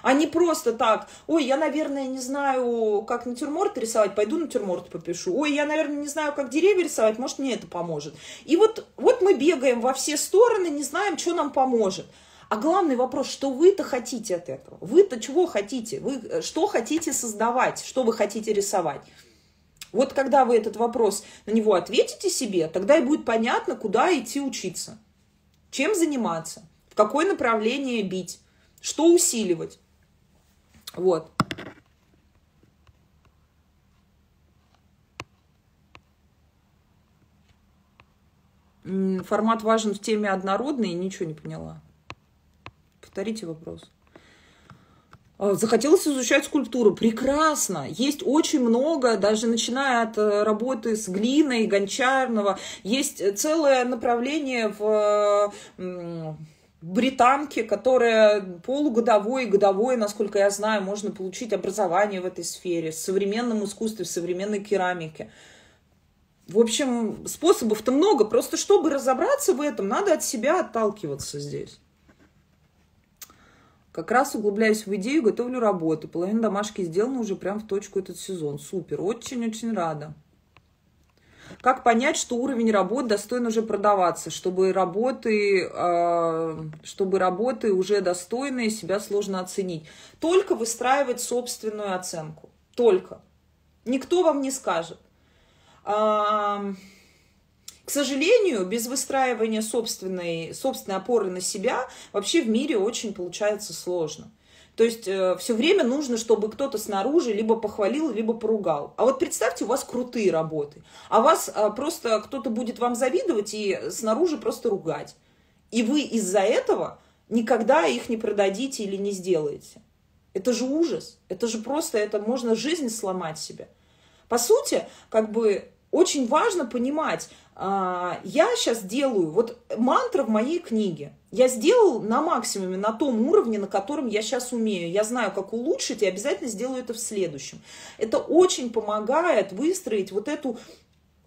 а не просто так, ой, я, наверное, не знаю, как натюрморт рисовать, пойду натюрморт попишу, ой, я, наверное, не знаю, как деревья рисовать, может, мне это поможет. И вот, вот мы бегаем во все стороны, не знаем, что нам поможет. А главный вопрос, что вы-то хотите от этого? Вы-то чего хотите? Вы э, что хотите создавать? Что вы хотите рисовать? Вот когда вы этот вопрос на него ответите себе, тогда и будет понятно, куда идти учиться, чем заниматься, в какое направление бить, что усиливать. Вот. Формат важен в теме однородный, ничего не поняла. Повторите вопрос. А, захотелось изучать скульптуру. Прекрасно. Есть очень много, даже начиная от э, работы с глиной, гончарного. Есть э, целое направление в э, британки, которая полугодовой и годовой, насколько я знаю, можно получить образование в этой сфере, в современном искусстве, в современной керамике. В общем, способов-то много. Просто чтобы разобраться в этом, надо от себя отталкиваться здесь. Как раз углубляюсь в идею, готовлю работу. Половина домашки сделана уже прям в точку этот сезон. Супер, очень-очень рада. Как понять, что уровень работ достоин уже продаваться, чтобы работы, а, чтобы работы уже достойные, себя сложно оценить? Только выстраивать собственную оценку. Только. Никто вам не скажет. А, к сожалению, без выстраивания собственной, собственной опоры на себя вообще в мире очень получается сложно. То есть э, все время нужно, чтобы кто-то снаружи либо похвалил, либо поругал. А вот представьте, у вас крутые работы, а вас э, просто кто-то будет вам завидовать и снаружи просто ругать. И вы из-за этого никогда их не продадите или не сделаете. Это же ужас. Это же просто, это можно жизнь сломать себе. По сути, как бы очень важно понимать, э, я сейчас делаю, вот мантра в моей книге – я сделал на максимуме, на том уровне, на котором я сейчас умею. Я знаю, как улучшить, и обязательно сделаю это в следующем. Это очень помогает выстроить вот эту...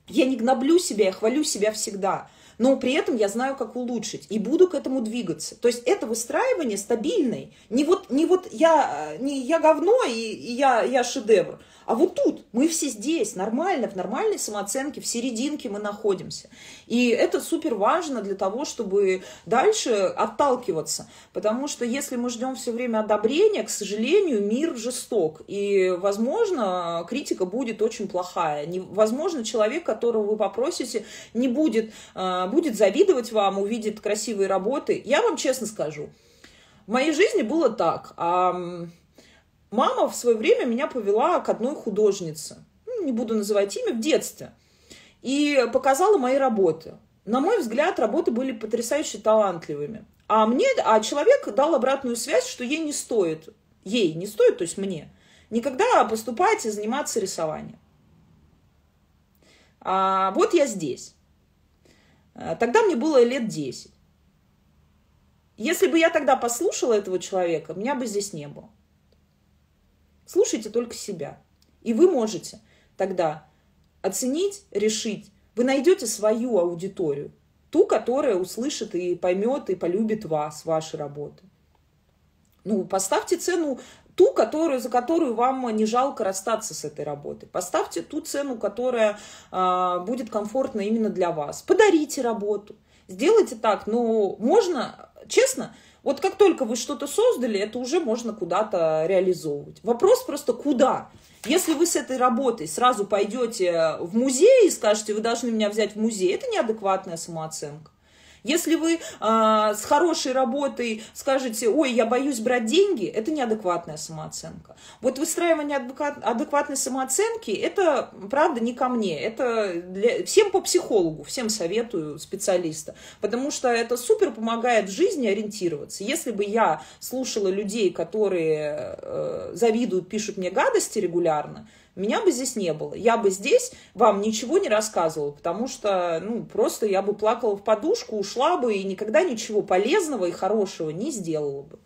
Я не гноблю себя, я хвалю себя всегда. Но при этом я знаю, как улучшить, и буду к этому двигаться. То есть это выстраивание стабильной. Не вот, не вот я, э, не я говно, и, и я, я шедевр. А вот тут мы все здесь, нормально, в нормальной самооценке, в серединке мы находимся. И это супер важно для того, чтобы дальше отталкиваться. Потому что если мы ждем все время одобрения, к сожалению, мир жесток. И, возможно, критика будет очень плохая. Возможно, человек, которого вы попросите, не будет, э, будет завидовать вам, увидит красивые работы. Я вам честно скажу, в моей жизни было так. Мама в свое время меня повела к одной художнице, ну, не буду называть имя, в детстве, и показала мои работы. На мой взгляд, работы были потрясающе талантливыми. А мне, а человек дал обратную связь, что ей не стоит, ей не стоит, то есть мне, никогда поступать и заниматься рисованием. А вот я здесь. А, тогда мне было лет 10. Если бы я тогда послушала этого человека, меня бы здесь не было. Слушайте только себя. И вы можете тогда оценить, решить. Вы найдете свою аудиторию, ту, которая услышит и поймет, и полюбит вас, ваши работы. Ну, поставьте цену ту, которую, за которую вам не жалко расстаться с этой работой. Поставьте ту цену, которая э, будет комфортна именно для вас. Подарите работу. Сделайте так, но ну, можно, честно, вот как только вы что-то создали, это уже можно куда-то реализовывать. Вопрос просто куда? Если вы с этой работой сразу пойдете в музей и скажете, вы должны меня взять в музей, это неадекватная самооценка. Если вы а, с хорошей работой скажете, ой, я боюсь брать деньги, это неадекватная самооценка. Вот выстраивание адекватной самооценки, это, правда, не ко мне. Это для, всем по психологу, всем советую специалиста. Потому что это супер помогает в жизни ориентироваться. Если бы я слушала людей, которые э, завидуют, пишут мне гадости регулярно, меня бы здесь не было. Я бы здесь вам ничего не рассказывала, потому что, ну, просто я бы плакала в подушку, ушла бы и никогда ничего полезного и хорошего не сделала бы.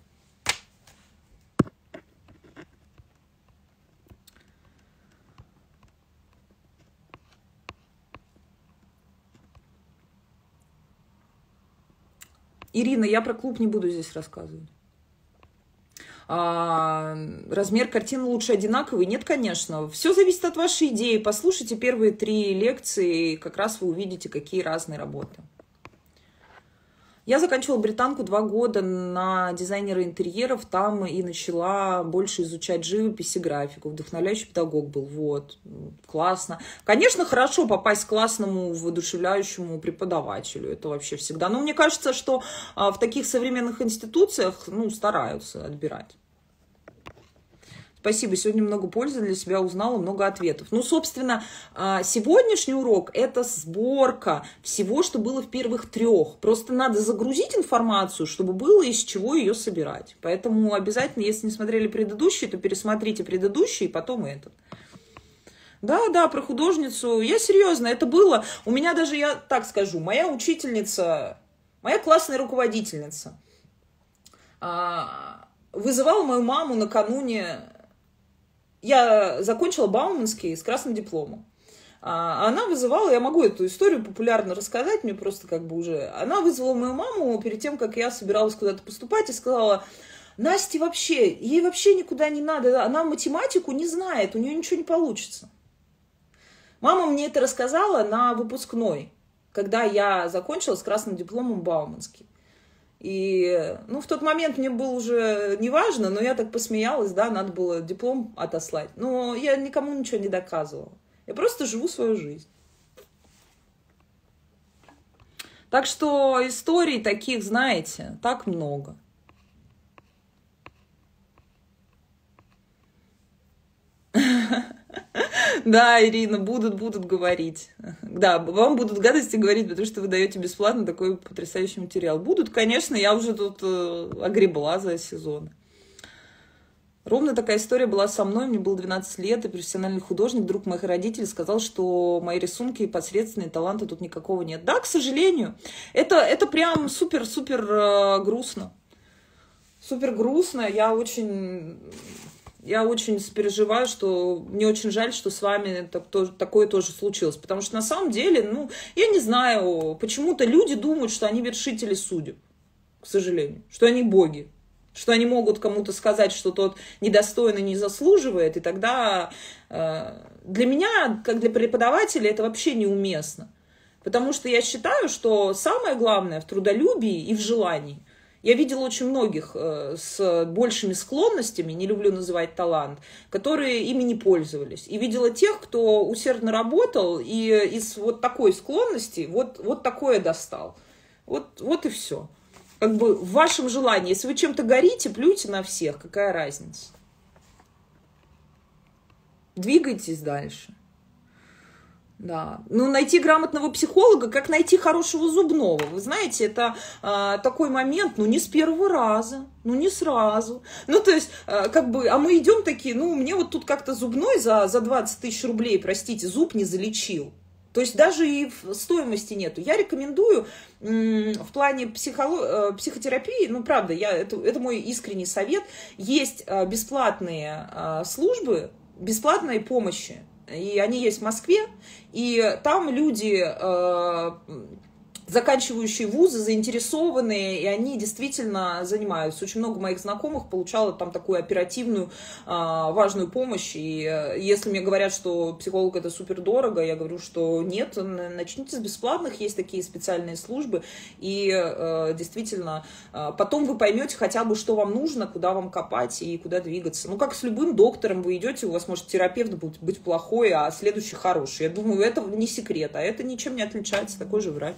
Ирина, я про клуб не буду здесь рассказывать. А, размер картин лучше одинаковый? Нет, конечно. Все зависит от вашей идеи. Послушайте первые три лекции, и как раз вы увидите, какие разные работы. Я заканчивала британку два года на дизайнера интерьеров, там и начала больше изучать живопись и графику. Вдохновляющий педагог был, вот, классно. Конечно, хорошо попасть к классному, воодушевляющему преподавателю, это вообще всегда. Но мне кажется, что а, в таких современных институциях, ну, стараются отбирать. Спасибо, сегодня много пользы для себя узнала, много ответов. Ну, собственно, а, сегодняшний урок – это сборка всего, что было в первых трех. Просто надо загрузить информацию, чтобы было из чего ее собирать. Поэтому обязательно, если не смотрели предыдущие, то пересмотрите предыдущие, и потом этот. Да, да, про художницу. Я серьезно, это было. У меня даже, я так скажу, моя учительница, моя классная руководительница а, вызывала мою маму накануне я закончила Бауманский с красным дипломом. А, она вызывала, я могу эту историю популярно рассказать, мне просто как бы уже... Она вызвала мою маму перед тем, как я собиралась куда-то поступать, и сказала, Насте вообще, ей вообще никуда не надо, она математику не знает, у нее ничего не получится. Мама мне это рассказала на выпускной, когда я закончила с красным дипломом Бауманский. И, ну, в тот момент мне было уже неважно, но я так посмеялась, да, надо было диплом отослать. Но я никому ничего не доказывала. Я просто живу свою жизнь. Так что историй таких, знаете, так много. Ha ha ha. Да, Ирина, будут, будут говорить. Да, вам будут гадости говорить, потому что вы даете бесплатно такой потрясающий материал. Будут, конечно, я уже тут э, огребла за сезон. Ровно такая история была со мной, мне было 12 лет, и профессиональный художник, друг моих родителей, сказал, что мои рисунки и посредственные таланты тут никакого нет. Да, к сожалению, это, это прям супер-супер э, грустно. Супер грустно, я очень я очень переживаю, что мне очень жаль, что с вами так, то, такое тоже случилось. Потому что на самом деле, ну, я не знаю, почему-то люди думают, что они вершители судеб, к сожалению, что они боги, что они могут кому-то сказать, что тот недостойно не заслуживает, и тогда э, для меня, как для преподавателя, это вообще неуместно. Потому что я считаю, что самое главное в трудолюбии и в желании – я видела очень многих э, с большими склонностями, не люблю называть талант, которые ими не пользовались. И видела тех, кто усердно работал и из вот такой склонности вот, вот такое достал. Вот, вот и все. Как бы в вашем желании. Если вы чем-то горите, плюйте на всех. Какая разница? Двигайтесь дальше. Да. Ну, найти грамотного психолога, как найти хорошего зубного. Вы знаете, это э, такой момент, ну, не с первого раза, ну, не сразу. Ну, то есть, э, как бы, а мы идем такие, ну, мне вот тут как-то зубной за, за 20 тысяч рублей, простите, зуб не залечил. То есть даже и стоимости нету. Я рекомендую в плане психоло... Э, психотерапии, ну правда, я, это, это мой искренний совет, есть а, бесплатные службы, бесплатной помощи и они есть в Москве, и там люди э, заканчивающие вузы, заинтересованные, и они действительно занимаются. Очень много моих знакомых получало там такую оперативную, а, важную помощь. И э, если мне говорят, что психолог это супер дорого, я говорю, что нет, начните с бесплатных, есть такие специальные службы. И э, действительно, э, потом вы поймете хотя бы, что вам нужно, куда вам копать и куда двигаться. Ну, как с любым доктором вы идете, у вас может терапевт быть плохой, а следующий хороший. Я думаю, это не секрет, а это ничем не отличается, такой же врач.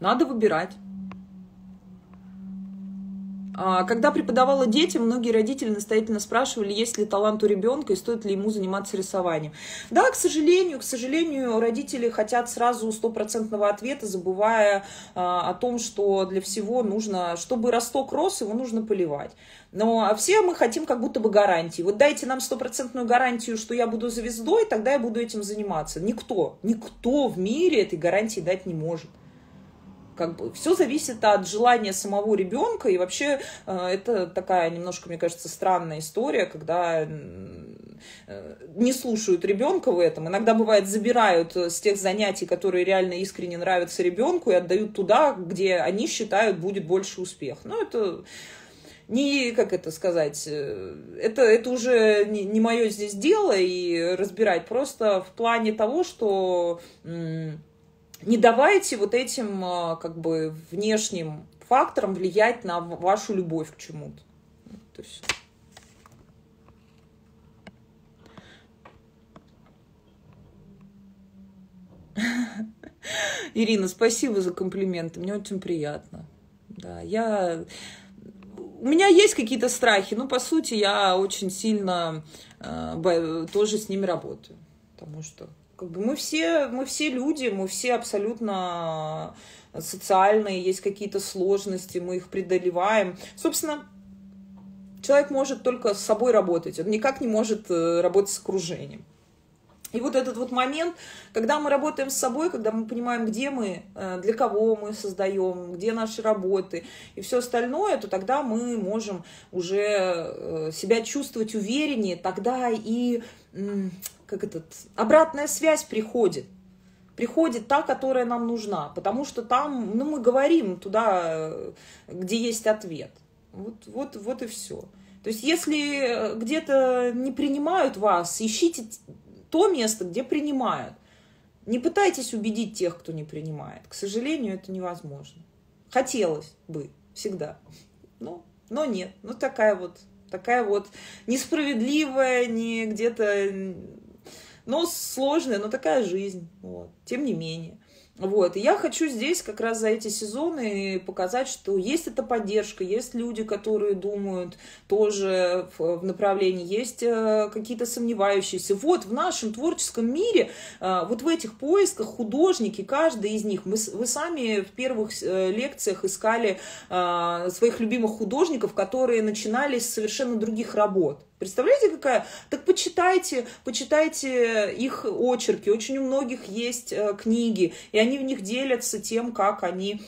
Надо выбирать. А, когда преподавала детям, многие родители настоятельно спрашивали, есть ли талант у ребенка и стоит ли ему заниматься рисованием. Да, к сожалению, к сожалению, родители хотят сразу стопроцентного ответа, забывая а, о том, что для всего нужно, чтобы росток рос, его нужно поливать. Но все мы хотим как будто бы гарантии. Вот дайте нам стопроцентную гарантию, что я буду звездой, тогда я буду этим заниматься. Никто, никто в мире этой гарантии дать не может как бы все зависит от желания самого ребенка, и вообще э, это такая немножко, мне кажется, странная история, когда э, не слушают ребенка в этом. Иногда бывает забирают э, с тех занятий, которые реально искренне нравятся ребенку, и отдают туда, где они считают будет больше успех. Ну это не, как это сказать, это, это уже не, не мое здесь дело и разбирать. Просто в плане того, что м- не давайте вот этим а, как бы внешним факторам влиять на вашу любовь к чему-то. То есть... Ирина, спасибо за комплименты, мне очень приятно. Да, я... У меня есть какие-то страхи, но по сути я очень сильно э, тоже с ними работаю, потому что как бы мы все, мы все люди, мы все абсолютно социальные, есть какие-то сложности, мы их преодолеваем. Собственно, человек может только с собой работать, он никак не может э, работать с окружением. И вот этот вот момент, когда мы работаем с собой, когда мы понимаем, где мы, э, для кого мы создаем, где наши работы и все остальное, то тогда мы можем уже э, себя чувствовать увереннее, тогда и как этот, обратная связь приходит. Приходит та, которая нам нужна, потому что там, ну, мы говорим туда, где есть ответ. Вот, вот, вот и все. То есть, если э, где-то не принимают вас, ищите то место, где принимают. Не пытайтесь убедить тех, кто не принимает. К сожалению, это невозможно. Хотелось бы всегда. Но, но нет. Ну, такая вот, такая вот несправедливая, не где-то но сложная, но такая жизнь, вот, тем не менее. Вот, и я хочу здесь как раз за эти сезоны показать, что есть эта поддержка, есть люди, которые думают тоже в, в направлении, есть э, какие-то сомневающиеся. Вот в нашем творческом мире, э, вот в этих поисках художники, каждый из них, мы, вы сами в первых э, лекциях искали э, своих любимых художников, которые начинали с совершенно других работ. Представляете, какая? Так почитайте, почитайте их очерки. Очень у многих есть э, книги, и они в них делятся тем, как они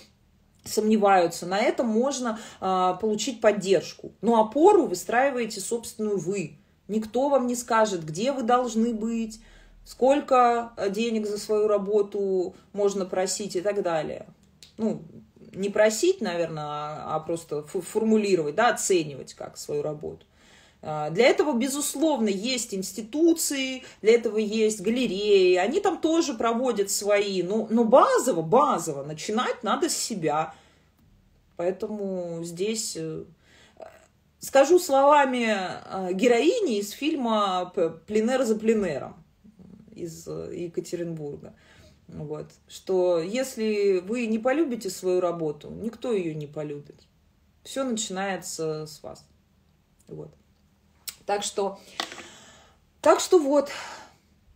сомневаются. На этом можно а, получить поддержку. Но опору выстраиваете собственную вы. Никто вам не скажет, где вы должны быть, сколько э, денег за свою работу можно просить и так далее. Ну, не просить, наверное, а, а просто формулировать, да, оценивать как свою работу. А, для этого, безусловно, есть институции, для этого есть галереи, они там тоже проводят свои, но, ну, но ну, базово, базово начинать надо с себя. Поэтому здесь э, скажу словами э, героини из фильма «Пленер за пленером» из э, Екатеринбурга. Вот. Что если вы не полюбите свою работу, никто ее не полюбит. Все начинается с вас. Вот. Так что, так что вот.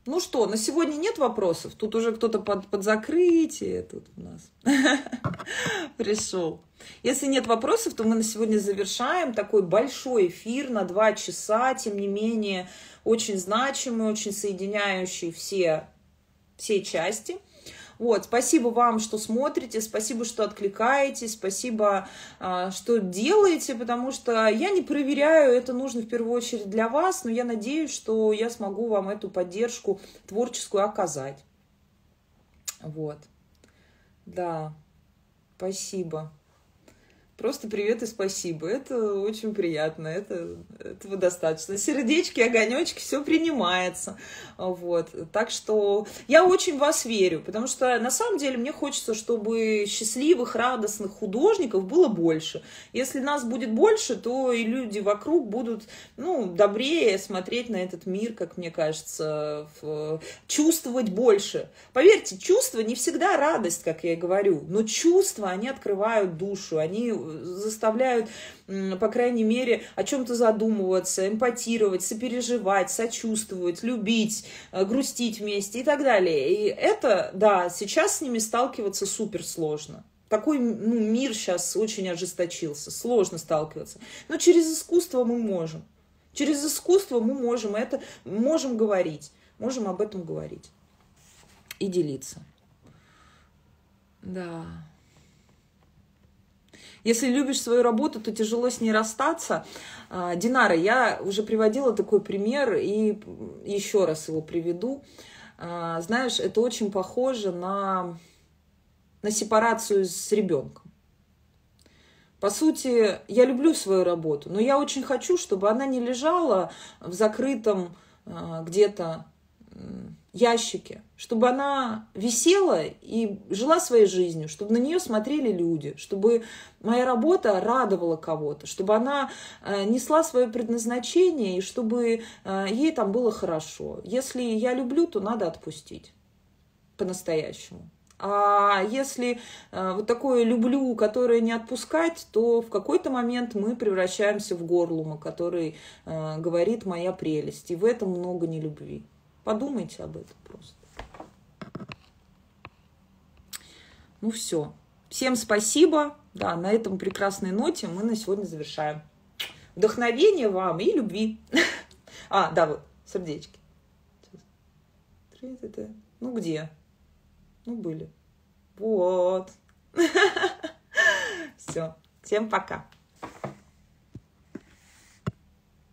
Ну что, на сегодня нет вопросов? Тут уже кто-то под, под закрытие тут у нас пришел. Если нет вопросов, то мы на сегодня завершаем такой большой эфир на два часа, тем не менее, очень значимый, очень соединяющий все, все части – вот, спасибо вам, что смотрите, спасибо, что откликаетесь, спасибо, а, что делаете, потому что я не проверяю, это нужно в первую очередь для вас, но я надеюсь, что я смогу вам эту поддержку творческую оказать. Вот. Да, спасибо. Просто привет и спасибо. Это очень приятно. Это, этого достаточно. Сердечки, огонечки, все принимается. Вот. Так что я очень вас верю, потому что на самом деле мне хочется, чтобы счастливых, радостных художников было больше. Если нас будет больше, то и люди вокруг будут ну, добрее смотреть на этот мир, как мне кажется, в... чувствовать больше. Поверьте, чувства не всегда радость, как я и говорю, но чувства, они открывают душу, они э, заставляют по крайней мере, о чем-то задумываться, эмпатировать, сопереживать, сочувствовать, любить, э, грустить вместе и так далее. И это, да, сейчас с ними сталкиваться супер сложно. Такой ну, мир сейчас очень ожесточился, сложно сталкиваться. Но через искусство мы можем. Через искусство мы можем это, можем говорить, можем об этом говорить и делиться. Да. Если любишь свою работу, то тяжело с ней расстаться. А, Динара, я уже приводила такой пример и еще раз его приведу. А, знаешь, это очень похоже на, на сепарацию с ребенком. По сути, я люблю свою работу, но я очень хочу, чтобы она не лежала в закрытом а, где-то ящике, чтобы она висела и жила своей жизнью, чтобы на нее смотрели люди, чтобы моя работа радовала кого-то, чтобы она э, несла свое предназначение и чтобы э, ей там было хорошо. Если я люблю, то надо отпустить по-настоящему. А если э, вот такое люблю, которое не отпускать, то в какой-то момент мы превращаемся в горлума, который говорит моя прелесть. И в этом много нелюбви. Подумайте об этом просто. Ну все. Всем спасибо. Да, на этом прекрасной ноте мы на сегодня завершаем. Вдохновения вам и любви. А, да, вот, сердечки. Ну где? Ну были. Вот. Все. Всем пока.